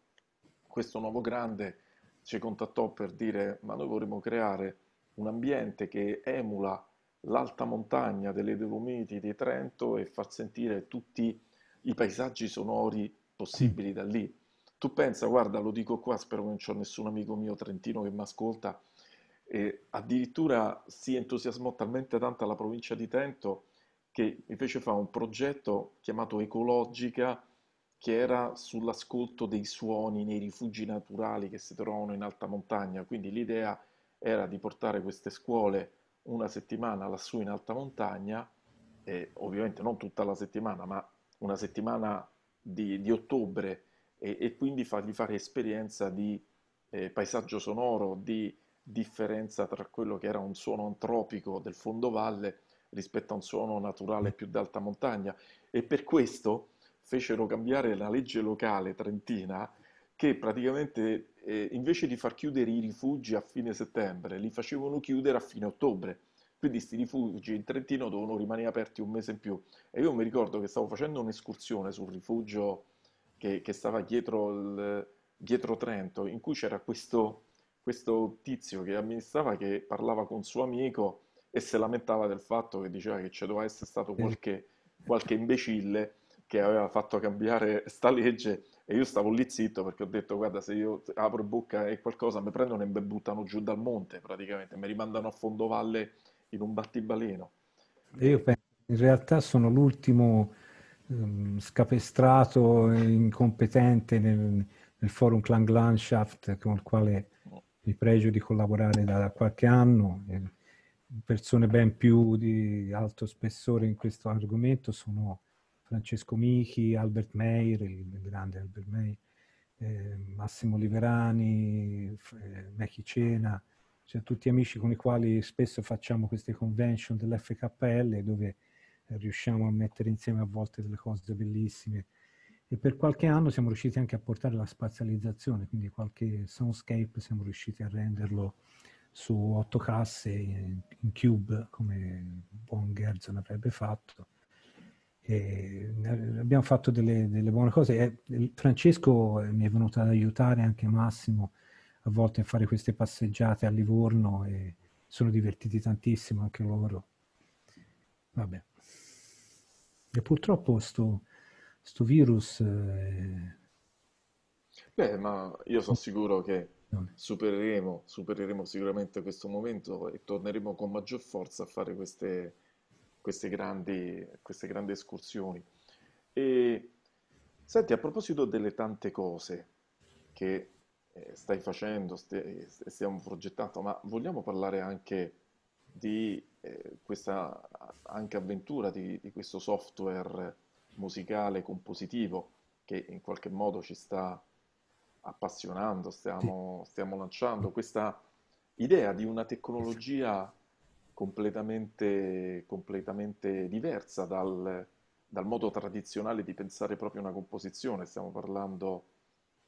questo nuovo grande ci contattò per dire ma noi vorremmo creare un ambiente che emula l'alta montagna delle Dolomiti di Trento e far sentire tutti i paesaggi sonori possibili da lì. Tu pensa, guarda, lo dico qua, spero che non c'è nessun amico mio trentino che mi ascolta, e addirittura si entusiasmò talmente tanto la provincia di Trento che mi fece fare un progetto chiamato Ecologica, che era sull'ascolto dei suoni nei rifugi naturali che si trovano in alta montagna, quindi l'idea era di portare queste scuole una settimana lassù in alta montagna, e ovviamente non tutta la settimana, ma una settimana di, di ottobre e, e, quindi fargli fare esperienza di eh, paesaggio sonoro, di differenza tra quello che era un suono antropico del fondovalle rispetto a un suono naturale più d'alta montagna e per questo fecero cambiare la legge locale trentina che praticamente eh, invece di far chiudere i rifugi a fine settembre, li facevano chiudere a fine ottobre. Quindi questi rifugi in Trentino dovevano rimanere aperti un mese in più. E io mi ricordo che stavo facendo un'escursione sul rifugio che, che stava dietro, il, dietro, Trento, in cui c'era questo, questo tizio che amministrava, che parlava con un suo amico e si lamentava del fatto che diceva che c'è doveva essere stato qualche, qualche imbecille che aveva fatto cambiare sta legge e io stavo lì zitto perché ho detto guarda se io apro bocca e qualcosa mi prendono e mi buttano giù dal monte praticamente, mi rimandano a fondovalle in un battibaleno. Io penso in realtà sono l'ultimo um, scapestrato e incompetente nel, nel forum Clan Landschaft con il quale mi pregio di collaborare da, da qualche anno. E persone ben più di alto spessore in questo argomento sono Francesco Michi, Albert Meyer, il grande Albert Meyer, eh, Massimo Liverani, eh, Mechi Cena, cioè tutti amici con i quali spesso facciamo queste convention dell'FKL dove eh, riusciamo a mettere insieme a volte delle cose bellissime. E per qualche anno siamo riusciti anche a portare la spazializzazione, quindi qualche soundscape siamo riusciti a renderlo su otto casse in, in cube, come buon Gerson avrebbe fatto e abbiamo fatto delle, delle buone cose. E Francesco eh, mi è venuto ad aiutare anche Massimo a volte a fare queste passeggiate a Livorno e sono divertiti tantissimo anche loro. Vabbè. E purtroppo sto, sto virus... Eh... Beh, ma io sono oh. sicuro che supereremo, supereremo sicuramente questo momento e torneremo con maggior forza a fare queste queste grandi, queste grandi escursioni. E senti, a proposito delle tante cose che eh, stai facendo, eh, stiamo progettando, ma vogliamo parlare anche di eh, questa anche avventura di, di, questo software musicale compositivo che in qualche modo ci sta appassionando, stiamo, stiamo lanciando questa idea di una tecnologia completamente, completamente diversa dal, dal, modo tradizionale di pensare proprio una composizione. Stiamo parlando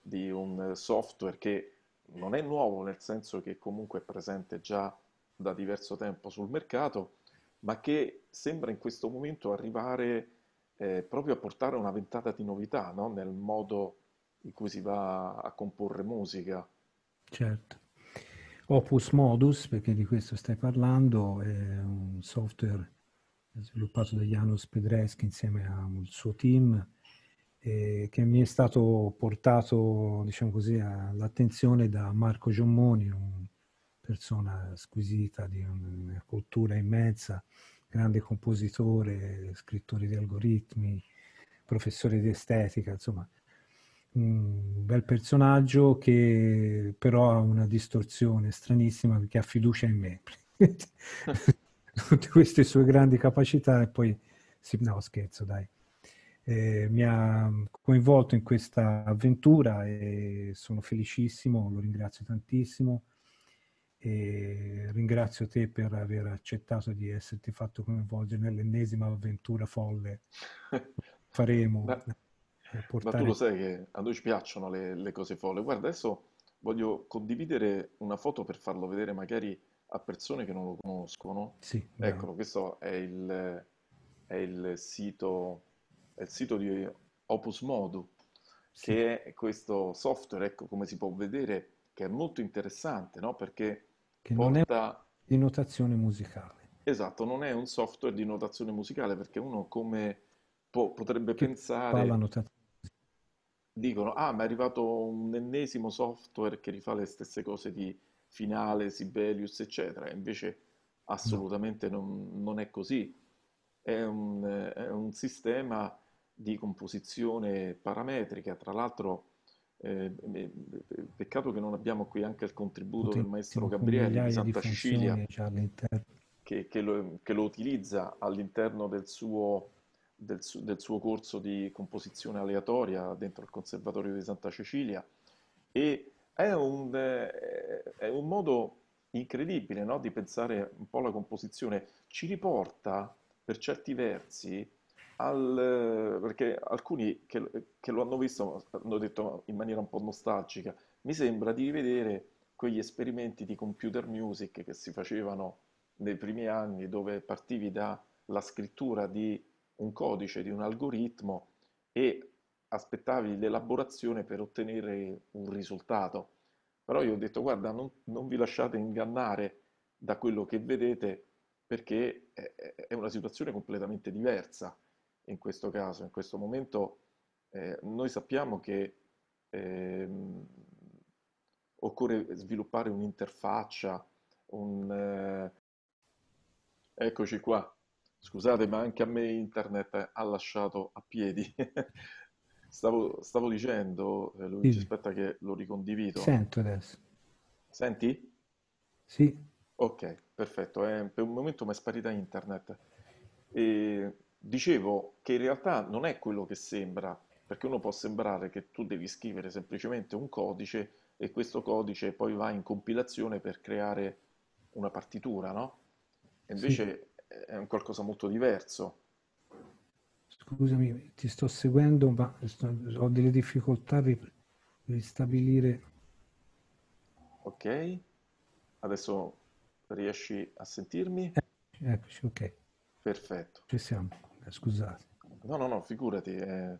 di un software che non è nuovo, nel senso che comunque è presente già da diverso tempo sul mercato, ma che sembra in questo momento arrivare eh, proprio a portare una ventata di novità no? nel modo in cui si va a comporre musica. Certo. Opus Modus, perché di questo stai parlando, è un software sviluppato da Janus Pedreschi insieme al suo team, eh, che mi è stato portato, diciamo così, all'attenzione da Marco Giommoni, una persona squisita di una cultura immensa, grande compositore, scrittore di algoritmi, professore di estetica, insomma, un bel personaggio che però ha una distorsione stranissima perché ha fiducia in me. Tutte queste sue grandi capacità e poi... Sì, no, scherzo, dai. Eh, mi ha coinvolto in questa avventura e sono felicissimo, lo ringrazio tantissimo. E ringrazio te per aver accettato di esserti fatto coinvolgere nell'ennesima avventura folle. Faremo. Beh ma tu lo sai che a noi ci piacciono le, le cose folle. Guarda, adesso voglio condividere una foto per farlo vedere magari a persone che non lo conoscono. Sì, bravo. Eccolo, questo è il, è il, sito, è il sito di Opus Modu, sì. che è questo software, ecco come si può vedere, che è molto interessante, no? Perché che porta... di notazione musicale. Esatto, non è un software di notazione musicale perché uno come può, potrebbe che pensare... Fa la notazione dicono, ah, ma è arrivato un ennesimo software che rifà le stesse cose di Finale, Sibelius, eccetera. Invece assolutamente non, non è così. È un, è un, sistema di composizione parametrica, tra l'altro eh, eh, eh peccato che non abbiamo qui anche il contributo del maestro Gabriele di Santa di Cecilia cioè, che, che, lo, che lo utilizza all'interno del suo del, del, suo corso di composizione aleatoria dentro il Conservatorio di Santa Cecilia e è un, eh, è un modo incredibile no? di pensare un po' alla composizione, ci riporta per certi versi al, eh, perché alcuni che, che, lo hanno visto hanno detto in maniera un po' nostalgica, mi sembra di rivedere quegli esperimenti di computer music che si facevano nei primi anni dove partivi dalla scrittura di un codice di un algoritmo e aspettavi l'elaborazione per ottenere un risultato. Però io ho detto guarda non, non vi lasciate ingannare da quello che vedete perché è, è una situazione completamente diversa in questo caso, in questo momento eh, noi sappiamo che ehm, occorre sviluppare un'interfaccia, un... Eh, eccoci qua, Scusate, ma anche a me internet ha lasciato a piedi. stavo, stavo, dicendo, eh, Luigi, sì. aspetta che lo ricondivido. Sento adesso. Senti? Sì. Ok, perfetto. Eh, per un momento mi è sparita internet. E dicevo che in realtà non è quello che sembra, perché uno può sembrare che tu devi scrivere semplicemente un codice e questo codice poi va in compilazione per creare una partitura, no? E invece è un qualcosa molto diverso. Scusami, ti sto seguendo, ma ho delle difficoltà a ristabilire. Ok, adesso riesci a sentirmi? Eh, eccoci, ok. Perfetto. Ci siamo, eh, scusate. No, no, no, figurati. Eh,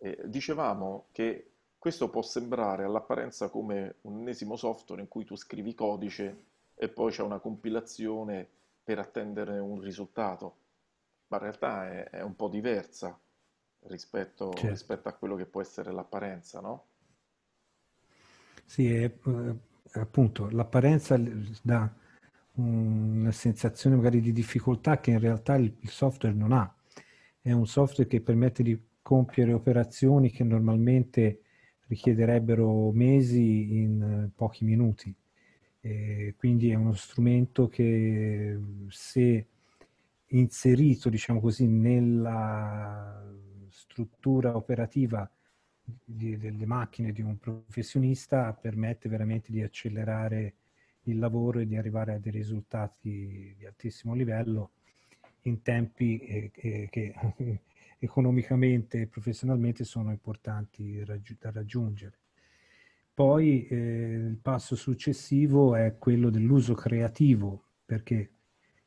eh, dicevamo che questo può sembrare all'apparenza come un ennesimo software in cui tu scrivi codice e poi c'è una compilazione per attendere un risultato, ma in realtà è, è un po' diversa rispetto, certo. rispetto, a quello che può essere l'apparenza, no? Sì, è, eh, appunto l'apparenza dà una sensazione magari di difficoltà che in realtà il, il software non ha. È un software che permette di compiere operazioni che normalmente richiederebbero mesi in eh, pochi minuti. Eh, quindi è uno strumento che se inserito, diciamo così, nella struttura operativa di, delle macchine di un professionista permette veramente di accelerare il lavoro e di arrivare a dei risultati di altissimo livello in tempi che economicamente e professionalmente sono importanti da raggiungere. Poi eh, il passo successivo è quello dell'uso creativo, perché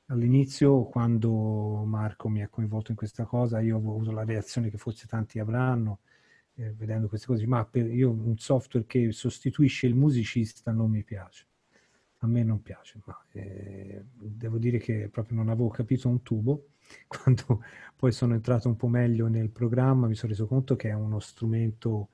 all'inizio quando Marco mi ha coinvolto in questa cosa io ho avuto la reazione che forse tanti avranno eh, vedendo queste cose, ma per, io un software che sostituisce il musicista non mi piace, a me non piace, ma eh, devo dire che proprio non avevo capito un tubo, quando poi sono entrato un po' meglio nel programma mi sono reso conto che è uno strumento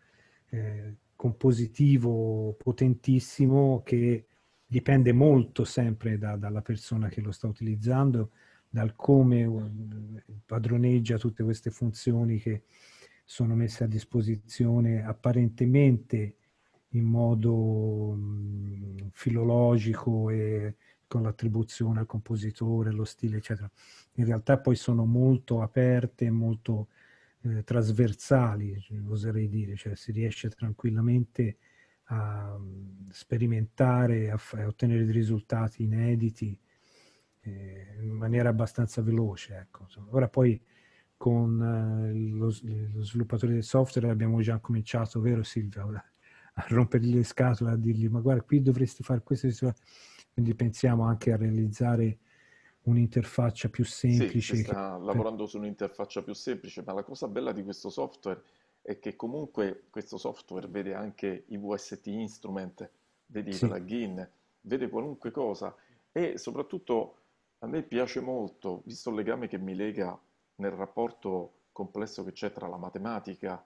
eh, compositivo potentissimo che dipende molto sempre da, dalla persona che lo sta utilizzando, dal come padroneggia tutte queste funzioni che sono messe a disposizione apparentemente in modo filologico e con l'attribuzione al compositore, lo stile, eccetera. In realtà poi sono molto aperte, molto eh, trasversali, cioè, oserei dire, cioè si riesce tranquillamente a mm, sperimentare, a, a ottenere dei risultati inediti eh, in maniera abbastanza veloce. Ecco. Ora poi con eh, lo, lo, sviluppatore del software abbiamo già cominciato, vero Silvia, a rompergli le scatole, a dirgli ma guarda qui dovresti fare questo, quindi pensiamo anche a realizzare un'interfaccia più semplice. Sì, sta che... lavorando su un'interfaccia più semplice, ma la cosa bella di questo software è che comunque questo software vede anche i VST instrument, vede sì. i plugin, vede qualunque cosa e soprattutto a me piace molto, visto il legame che mi lega nel rapporto complesso che c'è tra la matematica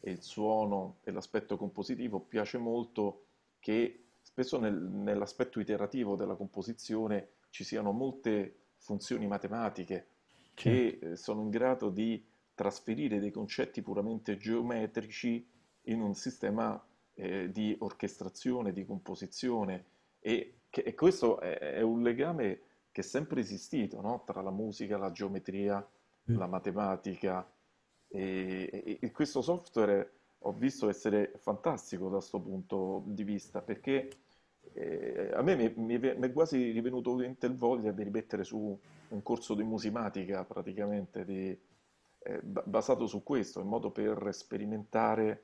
e il suono e l'aspetto compositivo, piace molto che spesso nel, nell'aspetto iterativo della composizione ci siano molte funzioni matematiche che certo. eh, sono in grado di trasferire dei concetti puramente geometrici in un sistema eh, di orchestrazione, di composizione e, che, e questo è, è, un legame che è sempre esistito no? tra la musica, la geometria, mm. la matematica e, e, e questo software ho visto essere fantastico da questo punto di vista perché eh, a me mi, mi, mi, è quasi divenuto voglia di rimettere su un corso di musimatica praticamente di, eh, basato su questo, in modo per sperimentare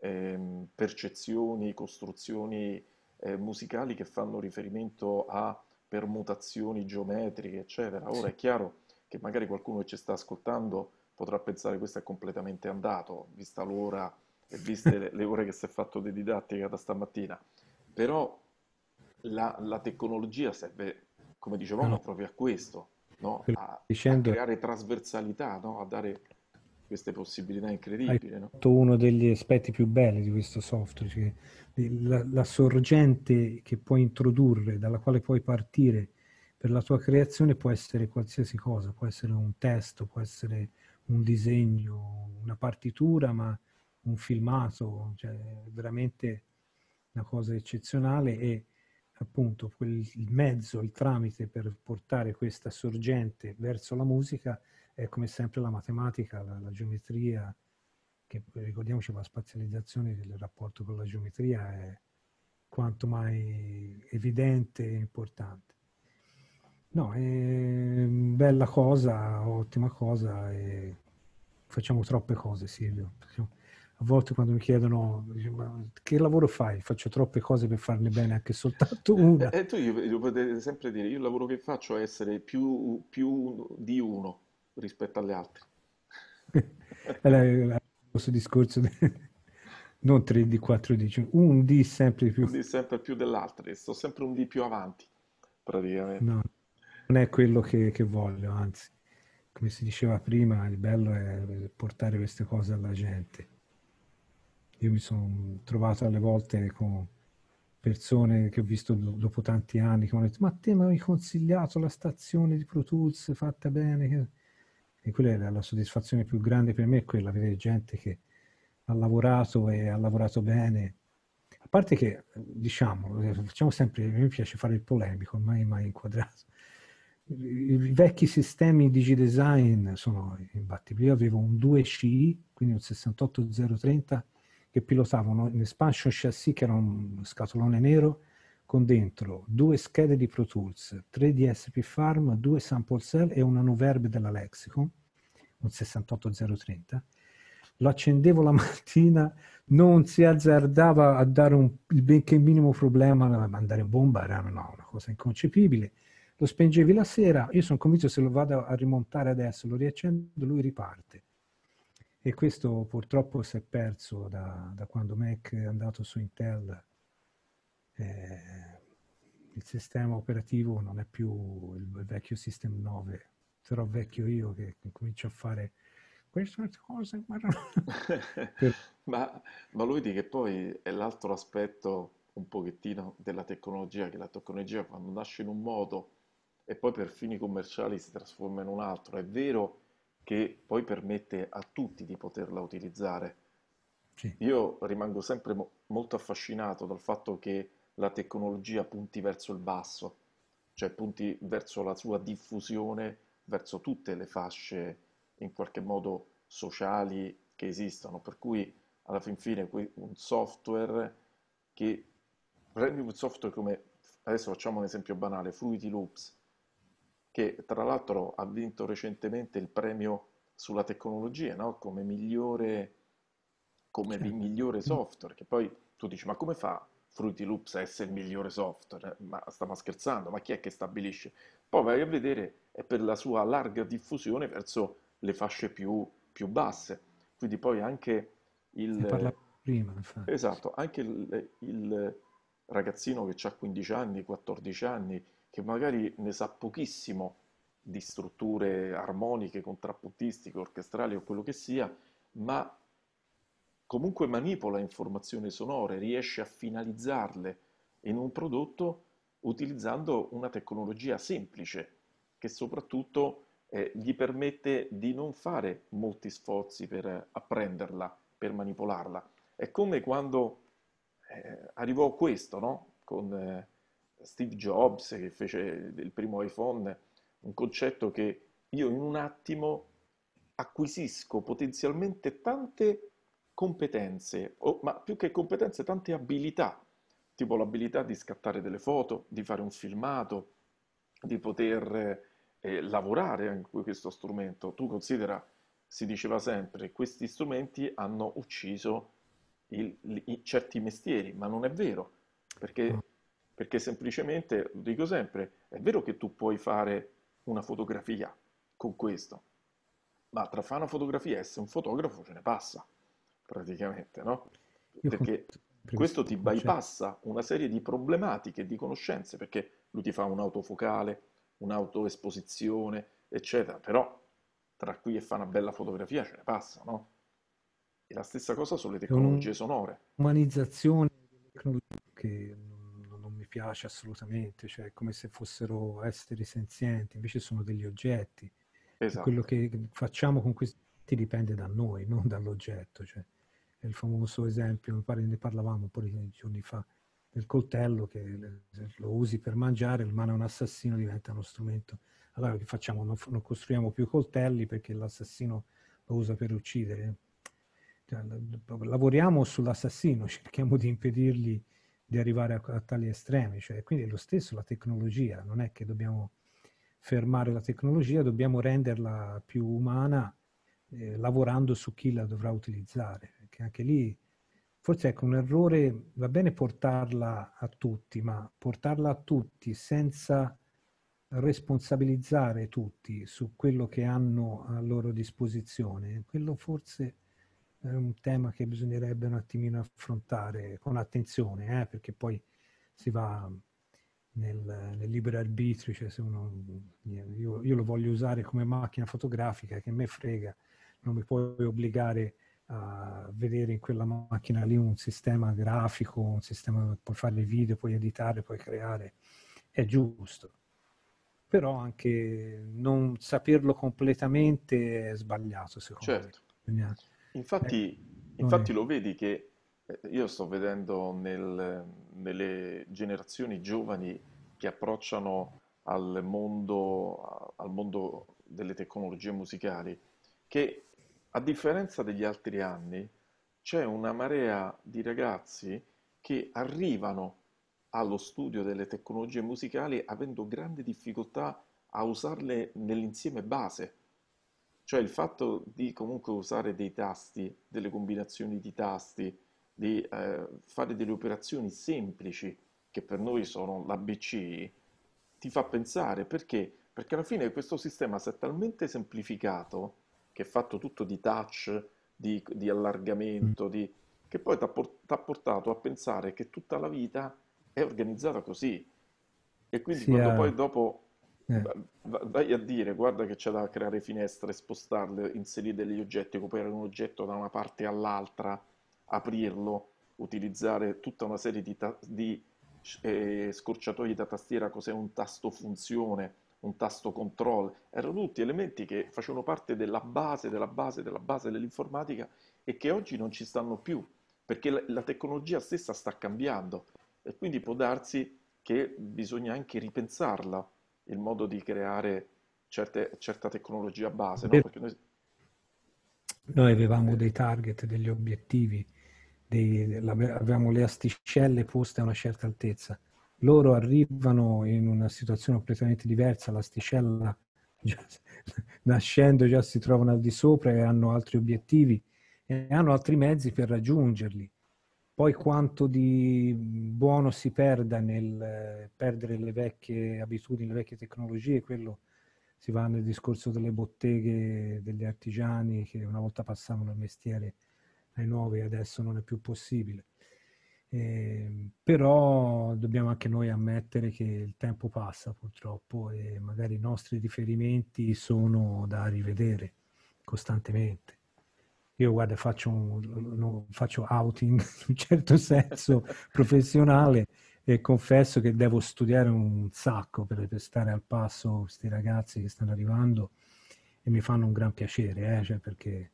ehm, percezioni, costruzioni eh, musicali che fanno riferimento a permutazioni geometriche, eccetera. Ora è chiaro che magari qualcuno che ci sta ascoltando potrà pensare che questo è completamente andato, vista l'ora e viste le, le ore che si è fatto di didattica da stamattina, però la, la tecnologia serve, come dicevamo, no. proprio a questo, no? a, dicendo... a, creare trasversalità, no? a dare queste possibilità incredibili. Hai fatto uno degli aspetti più belli di questo software, cioè la, la sorgente che puoi introdurre, dalla quale puoi partire per la tua creazione può essere qualsiasi cosa, può essere un testo, può essere un disegno, una partitura, ma un filmato, cioè veramente una cosa eccezionale e appunto quel, il mezzo, il tramite per portare questa sorgente verso la musica è come sempre la matematica, la, la geometria, che ricordiamoci la spazializzazione del rapporto con la geometria è quanto mai evidente e importante. No, è bella cosa, ottima cosa, facciamo troppe cose Silvio. Facciamo a volte quando mi chiedono che lavoro fai, faccio troppe cose per farne bene anche soltanto eh, una. E eh, eh, tu io, potete sempre dire, io il lavoro che faccio è essere più, più di uno rispetto alle altre. Era il nostro discorso, non 3 di 4 di un di sempre più. Un di sempre più dell'altro, sto sempre un di più avanti, praticamente. No, non è quello che, che voglio, anzi, come si diceva prima, il bello è portare queste cose alla gente. Io mi sono trovato alle volte con persone che ho visto dopo tanti anni che mi hanno detto ma te mi hai consigliato la stazione di Pro Tools fatta bene e quella era la soddisfazione più grande per me quella vedere gente che ha lavorato e ha lavorato bene a parte che diciamo eh, facciamo sempre mi piace fare il polemico mai mai inquadrato i vecchi sistemi digidesign sono imbattibili io avevo un 2C quindi un 68030 che pilotavano in expansion chassis che era un scatolone nero con dentro due schede di Pro Tools, tre di DSP Farm, due sample cell e una Nuverb della Lexicon, un 68030. Lo accendevo la mattina, non si azzardava a dare un, il benché minimo problema, mandare in bomba era no, una cosa inconcepibile. Lo spengevi la sera, io sono convinto se lo vado a rimontare adesso, lo riaccendo, lui riparte e questo purtroppo si è perso da, da quando Mac è andato su Intel. Eh, il sistema operativo non è più il, vecchio System 9, sarò vecchio io che, comincio a fare queste cose. Ma, ma, ma lui dice che poi è l'altro aspetto un pochettino della tecnologia, che la tecnologia quando nasce in un modo e poi per fini commerciali si trasforma in un altro. È vero che poi permette a tutti di poterla utilizzare. Io rimango sempre mo- molto affascinato dal fatto che la tecnologia punti verso il basso, cioè punti verso la sua diffusione, verso tutte le fasce in qualche modo sociali che esistono, per cui alla fin fine un software che prendi un software come adesso facciamo un esempio banale, Fruity Loops, che tra l'altro ha vinto recentemente il premio sulla tecnologia, no? come, migliore, come certo. migliore software, che poi tu dici ma come fa Fruity Loops a essere il migliore software? Ma stiamo scherzando, ma chi è che stabilisce? Poi vai a vedere, è per la sua larga diffusione verso le fasce più, più basse, quindi poi anche il... Prima, esatto, anche il, il ragazzino che ha 15 anni, 14 anni, che magari ne sa pochissimo di strutture armoniche, contrappuntistiche, orchestrali o quello che sia, ma comunque manipola informazioni sonore, riesce a finalizzarle in un prodotto utilizzando una tecnologia semplice che soprattutto eh, gli permette di non fare molti sforzi per apprenderla, per manipolarla. È come quando eh, arrivò questo, no? Con, eh, Steve Jobs che fece il primo iPhone, un concetto che io in un attimo acquisisco potenzialmente tante competenze, o, ma più che competenze, tante abilità, tipo l'abilità di scattare delle foto, di fare un filmato, di poter eh, lavorare in questo strumento. Tu considera, si diceva sempre, questi strumenti hanno ucciso il, il, certi mestieri, ma non è vero, perché perché semplicemente, lo dico sempre, è vero che tu puoi fare una fotografia con questo, ma tra fare una fotografia e essere un fotografo ce ne passa, praticamente, no? Perché questo ti bypassa una serie di problematiche, di conoscenze, perché lui ti fa un'autofocale, un'autoesposizione, eccetera, però tra qui e fa una bella fotografia ce ne passa, no? E la stessa cosa sulle tecnologie sonore. Umanizzazione che piace assolutamente, cioè è come se fossero esseri senzienti, invece sono degli oggetti. Esatto. Quello che facciamo con questi dipende da noi, non dall'oggetto. Cioè, è il famoso esempio, mi pare ne parlavamo un po' di giorni fa, del coltello che lo usi per mangiare, il mano è un assassino, diventa uno strumento. Allora che facciamo? Non, non costruiamo più coltelli perché l'assassino lo usa per uccidere. Cioè, lavoriamo sull'assassino, cerchiamo di impedirgli di arrivare a, a tali estremi. Cioè, quindi è lo stesso la tecnologia, non è che dobbiamo fermare la tecnologia, dobbiamo renderla più umana eh, lavorando su chi la dovrà utilizzare, perché anche lì forse ecco un errore, va bene portarla a tutti, ma portarla a tutti senza responsabilizzare tutti su quello che hanno a loro disposizione, quello forse è un tema che bisognerebbe un attimino affrontare con attenzione, eh, perché poi si va nel, nel libero arbitrio, cioè se uno, io, io, lo voglio usare come macchina fotografica, che me frega, non mi puoi obbligare a vedere in quella macchina lì un sistema grafico, un sistema puoi fare video, puoi editare, puoi creare, è giusto. Però anche non saperlo completamente è sbagliato, secondo certo. me. Bisogna Infatti, eh, infatti lo vedi che eh, io sto vedendo nel- nelle generazioni giovani che approcciano al mondo, al mondo delle tecnologie musicali, che a differenza degli altri anni c'è una marea di ragazzi che arrivano allo studio delle tecnologie musicali avendo grande difficoltà a usarle nell'insieme base. Cioè il fatto di comunque usare dei tasti, delle combinazioni di tasti, di eh, fare delle operazioni semplici che per noi sono l'ABC, ti fa pensare perché? Perché alla fine questo sistema si è talmente semplificato, che è fatto tutto di touch, di, di allargamento, mm. di, che poi ti ha por- portato a pensare che tutta la vita è organizzata così. E quindi quando eh. poi dopo eh. Vai a dire, guarda che c'è da creare finestre, spostarle, inserire degli oggetti, copiare un oggetto da una parte all'altra, aprirlo, utilizzare tutta una serie di, di eh, scorciatoie da tastiera, cos'è un tasto funzione, un tasto control, erano tutti elementi che facevano parte della base, della base, della base dell'informatica e che oggi non ci stanno più, perché la, la tecnologia stessa sta cambiando e quindi può darsi che bisogna anche ripensarla il modo di creare certe, certa tecnologia base. No? Noi... noi... avevamo dei target, degli obiettivi, dei, avevamo le asticelle poste a una certa altezza. Loro arrivano in una situazione completamente diversa, l'asticella già, nascendo già si trovano al di sopra e hanno altri obiettivi e hanno altri mezzi per raggiungerli. Poi quanto di buono si perda nel eh, perdere le vecchie abitudini, le vecchie tecnologie, quello si va nel discorso delle botteghe, degli artigiani che una volta passavano il mestiere ai nuovi, adesso non è più possibile. Eh, però dobbiamo anche noi ammettere che il tempo passa purtroppo e magari i nostri riferimenti sono da rivedere costantemente io guarda faccio, un, faccio outing in un certo senso professionale e confesso che devo studiare un sacco per, per stare al passo questi ragazzi che stanno arrivando e mi fanno un gran piacere eh? cioè perché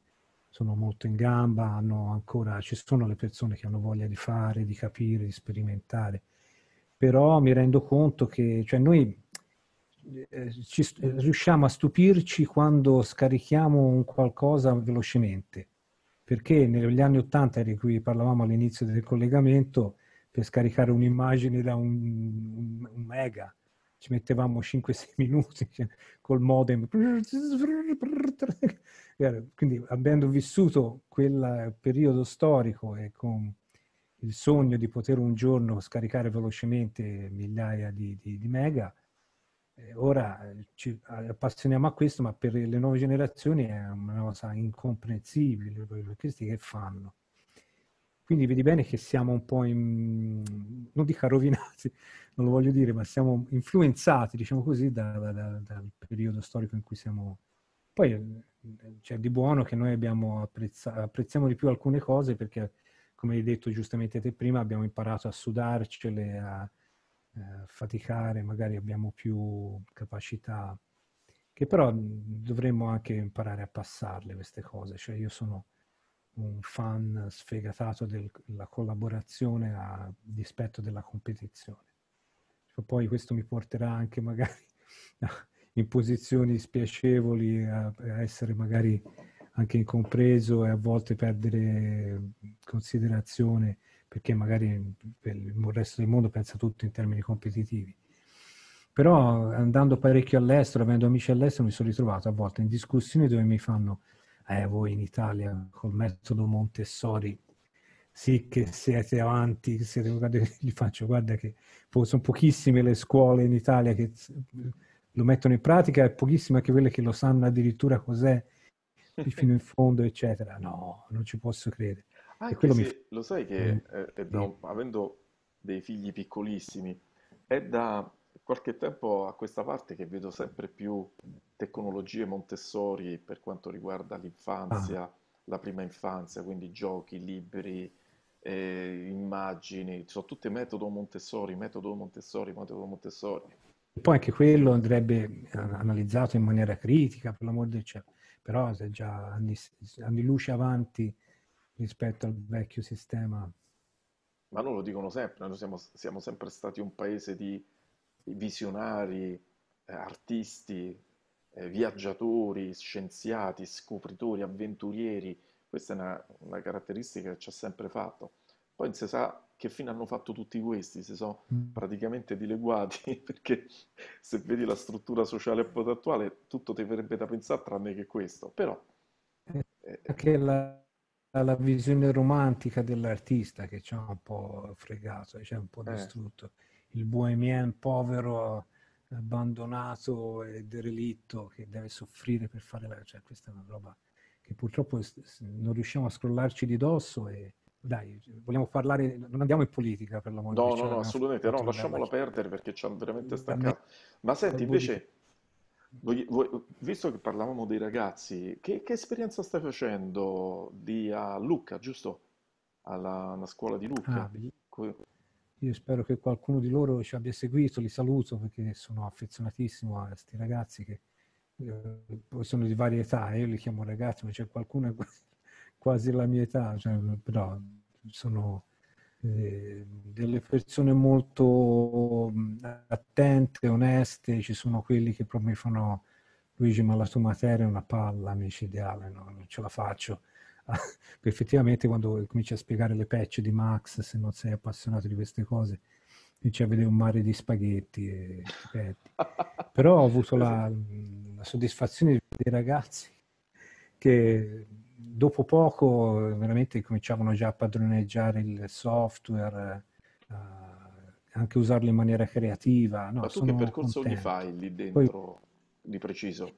sono molto in gamba, hanno ancora, ci sono le persone che hanno voglia di fare, di capire, di sperimentare, però mi rendo conto che cioè noi eh, ci, riusciamo a stupirci quando scarichiamo un qualcosa velocemente perché negli anni Ottanta di cui parlavamo all'inizio del collegamento, per scaricare un'immagine da un, un, un mega ci mettevamo 5-6 minuti cioè, col modem. Quindi avendo vissuto quel periodo storico e con il sogno di poter un giorno scaricare velocemente migliaia di, di, di mega, eh, ora eh, ci appassioniamo a questo, ma per le nuove generazioni è una cosa incomprensibile questi che fanno. Quindi vedi bene che siamo un po', in, non dica rovinati, non lo voglio dire, ma siamo influenzati, diciamo così, da, da, da, dal periodo storico in cui siamo. Poi eh, c'è di buono che noi apprezza, apprezziamo di più alcune cose perché, come hai detto giustamente te prima, abbiamo imparato a sudarcele, a, eh, faticare, magari abbiamo più capacità, che però mhmm, dovremmo anche imparare a passarle queste cose. Cioè io sono un fan sfegatato della collaborazione a dispetto della competizione. Cioè, poi questo mi porterà anche magari in posizioni spiacevoli, a, essere magari anche incompreso e a volte perdere mhmm, considerazione perché magari per il resto del mondo pensa tutto in termini competitivi. Però andando parecchio all'estero, avendo amici all'estero, mi sono ritrovato a volte in discussioni dove mi fanno, eh voi in Italia col metodo Montessori, sì che siete avanti, siete, guarda, gli faccio, guarda che sono pochissime le scuole in Italia che lo mettono in pratica e pochissime anche quelle che lo sanno addirittura cos'è fino in fondo, eccetera. No, non ci posso credere. Anche se, mi... lo sai che mm. eh, eh, da, avendo dei figli piccolissimi, è da qualche tempo a questa parte che vedo sempre più tecnologie Montessori per quanto riguarda l'infanzia, ah. la prima infanzia, quindi giochi, libri, eh, immagini, sono tutte metodo Montessori, metodo Montessori, metodo Montessori. Poi anche quello andrebbe eh, analizzato in maniera critica, per l'amor del cielo, però se già anni, anni luce avanti rispetto al vecchio sistema. Ma loro lo dicono sempre, noi siamo, siamo sempre stati un paese di visionari, eh, artisti, eh, viaggiatori, scienziati, scopritori, avventurieri. Questa è una, una caratteristica che ci ha sempre fatto. Poi si sa che fine hanno fatto tutti questi, si sono mm. praticamente dileguati, perché se vedi la struttura sociale attuale, tutto ti verrebbe da pensare tranne che questo. Però... Eh, eh che la la visione romantica dell'artista che ci ha un po' fregato, ci ha un po' eh. distrutto. Il bohemien povero, eh, abbandonato e derelitto che deve soffrire per fare la... Cioè, questa è una roba che purtroppo non riusciamo a scrollarci di dosso e... Dai, vogliamo parlare, non andiamo in politica per l'amore no, No, no, assolutamente, no, lasciamola perdere perché ci hanno veramente staccato. Ma senti, invece, Visto che parlavamo dei ragazzi, che, che esperienza stai facendo di, a Lucca, giusto? Alla, alla scuola di Lucca? Ah, io spero che qualcuno di loro ci abbia seguito, li saluto perché sono affezionatissimo a questi ragazzi che eh, sono di varie età, eh, io li chiamo ragazzi, ma c'è qualcuno quasi, quasi la mia età, cioè, però sono eh, delle persone molto mm, attente, oneste, ci sono quelli che mi fanno Luigi ma la tua materia è una palla micidiale, no? non ce la faccio. Effettivamente quando cominci a spiegare le patch di Max, se non sei appassionato di queste cose, cominci a vedere un mare di spaghetti e petti. Però ho avuto la, mm, la soddisfazione dei ragazzi che dopo poco veramente cominciavano già a padroneggiare il software, eh, anche usarlo in maniera creativa. No, Ma tu che percorso contento. fai lì dentro Poi, di preciso?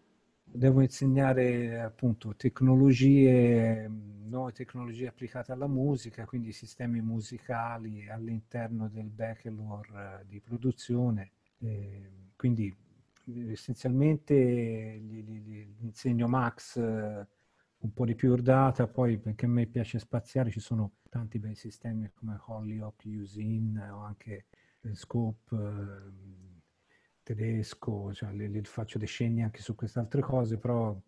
Devo insegnare appunto tecnologie, nuove tecnologie applicate alla musica, quindi sistemi musicali all'interno del bachelor di produzione. E quindi essenzialmente gli, gli, gli insegno Max un po' di pure data, poi perché a me piace spaziare ci sono tanti bei sistemi come Hollyock, Usin o anche eh, Scope eh, tedesco, cioè, le, le faccio decenni anche su queste altre cose, però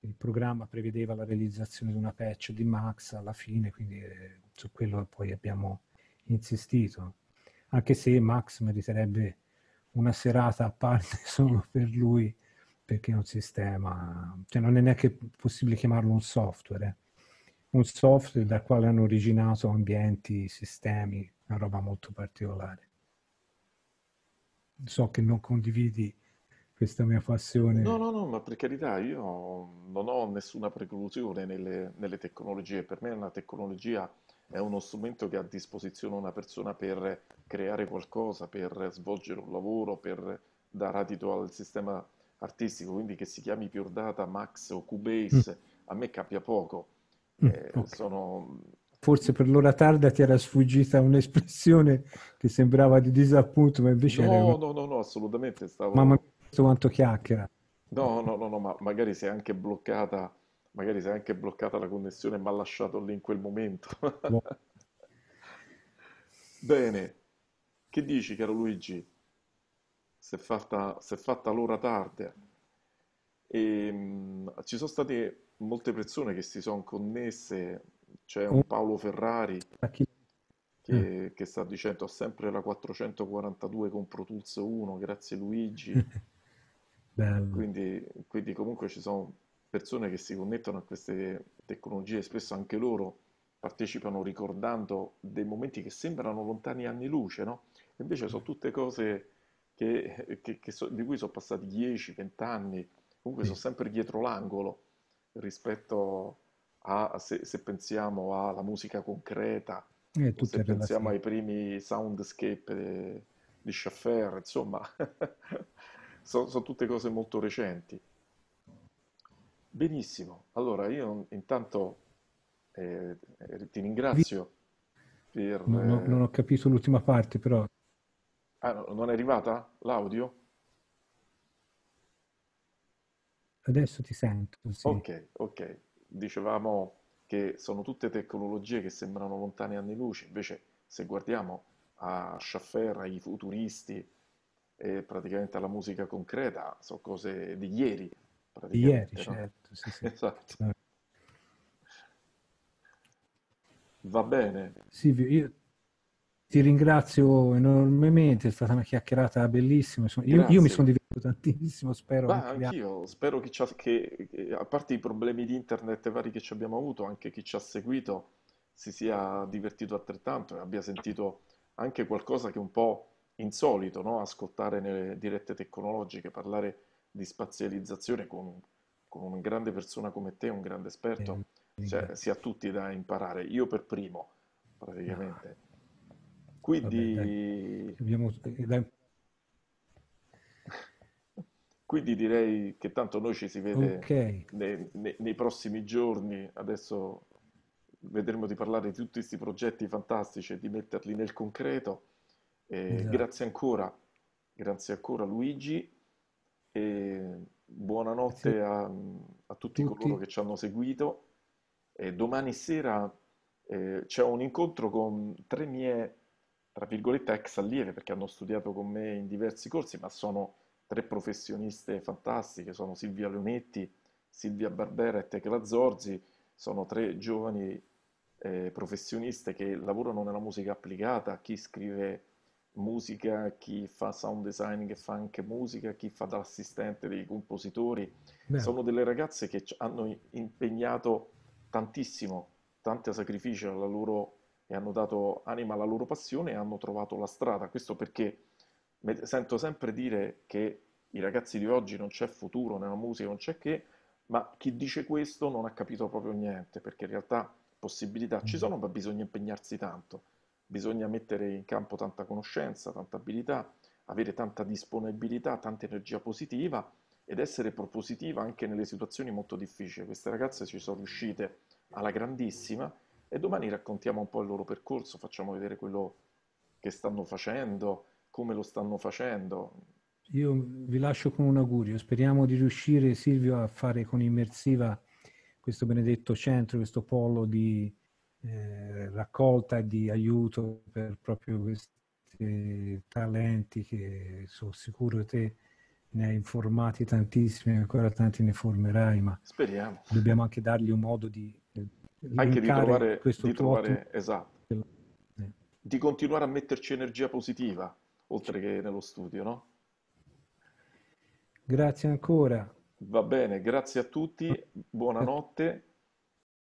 il programma prevedeva la realizzazione di una patch di Max alla fine, quindi eh, su quello poi abbiamo insistito, anche se Max meriterebbe una serata a parte solo per lui perché è un sistema, cioè non è neanche possibile chiamarlo un software, eh. un software dal quale hanno originato ambienti, sistemi, una roba molto particolare. So che non condividi questa mia passione. No, no, no, ma per carità, io non ho nessuna preclusione nelle, nelle tecnologie. Per me una tecnologia è uno strumento che ha a disposizione una persona per creare qualcosa, per svolgere un lavoro, per dare adito al sistema artistico, quindi che si chiami Pure Data, Max o mm. Cubase, mm. a me cambia poco. Mm, eh, okay. sono... Forse per l'ora tarda ti era sfuggita un'espressione che sembrava di disappunto, ma invece no, era... No, no, no, assolutamente stavo... Ma mia, quanto chiacchiera. No, no, no, no, ma magari si è anche bloccata, magari si è anche bloccata la connessione, ma ha lasciato lì in quel momento. Bene, che dici, caro Luigi? si è fatta, si è fatta l'ora tarda. E, ehm, mh, ci sono state molte persone che si sono connesse, c'è un mm. Paolo Ferrari che, mm. che, sta dicendo ha sempre la 442 con Pro Tools 1, grazie Luigi. Quindi, quindi comunque ci sono persone che si connettono a queste tecnologie, spesso anche loro partecipano ricordando dei momenti che sembrano lontani anni luce, no? Invece sono tutte cose che, eh, che, che so, di cui sono passati 10-20 anni, comunque sì. sono sempre dietro l'angolo rispetto a se, se pensiamo alla musica concreta, e eh, tutto se pensiamo ai primi soundscape eh, di Schaffer, insomma, sono so tutte cose molto recenti. Benissimo, allora io intanto eh, ti ringrazio. Per, non, non, non, ho capito l'ultima parte, però Ah, non è arrivata l'audio? Adesso ti sento. Sì. Ok, ok. Dicevamo che sono tutte tecnologie che sembrano lontane anni luce, invece se guardiamo a Schaffer, ai futuristi e praticamente alla musica concreta, sono cose di ieri. Di ieri, no? certo. Sì, sì. esatto. Certo. Va bene. Sì, io ti ringrazio enormemente, è stata una chiacchierata bellissima. Io, io mi sono divertito tantissimo, spero. Bah, anch'io, spero che, che, che, a parte i problemi di internet vari che ci abbiamo avuto, anche chi ci ha seguito si sia divertito altrettanto e abbia sentito anche qualcosa che è un po' insolito, no? ascoltare nelle dirette tecnologiche, parlare di spazializzazione con, con una grande persona come te, un grande esperto, eh, cioè, si tutti da imparare, io per primo praticamente. No. Quindi, Vabbè, dai. Abbiamo... Eh, dai. Quindi direi che tanto noi ci si vede okay. nei, nei, nei, prossimi giorni, adesso vedremo di parlare di tutti questi progetti fantastici e di metterli nel concreto. Eh, esatto. Grazie ancora, grazie ancora Luigi e buonanotte a, a, tutti, tutti coloro che ci hanno seguito. E domani sera eh, c'è un incontro con tre mie tra virgolette, ex allievi, perché hanno studiato con me in diversi corsi, ma sono tre professioniste fantastiche, sono Silvia Leonetti, Silvia Barbera e Tecla Zorzi, sono tre giovani eh, professioniste che lavorano nella musica applicata, chi scrive musica, chi fa sound design, che fa anche musica, chi fa da assistente dei compositori. Beh. Sono delle ragazze che hanno impegnato tantissimo, tanti sacrificio alla loro e hanno dato anima alla loro passione e hanno trovato la strada. Questo perché sento sempre dire che i ragazzi di oggi non c'è futuro nella musica, non c'è che, ma chi dice questo non ha capito proprio niente, perché in realtà possibilità ci mm. sono, ma bisogna impegnarsi tanto, bisogna mettere in campo tanta conoscenza, tanta abilità, avere tanta disponibilità, tanta energia positiva ed essere propositiva anche nelle situazioni molto difficili. Queste ragazze ci sono riuscite alla grandissima e domani raccontiamo un po' il loro percorso, facciamo vedere quello che stanno facendo, come lo stanno facendo. Io vi lascio con un augurio, speriamo di riuscire Silvio a fare con immersiva questo benedetto centro, questo polo di eh, raccolta e di aiuto per proprio questi talenti che sono sicuro te ne hai informati tantissimi, ancora tanti ne formerai, ma Speriamo. dobbiamo anche dargli un modo di anche di trovare, questo di trovare esatto, eh. di continuare a metterci energia positiva, oltre che nello studio, no? Grazie ancora. Va bene, grazie a tutti, buonanotte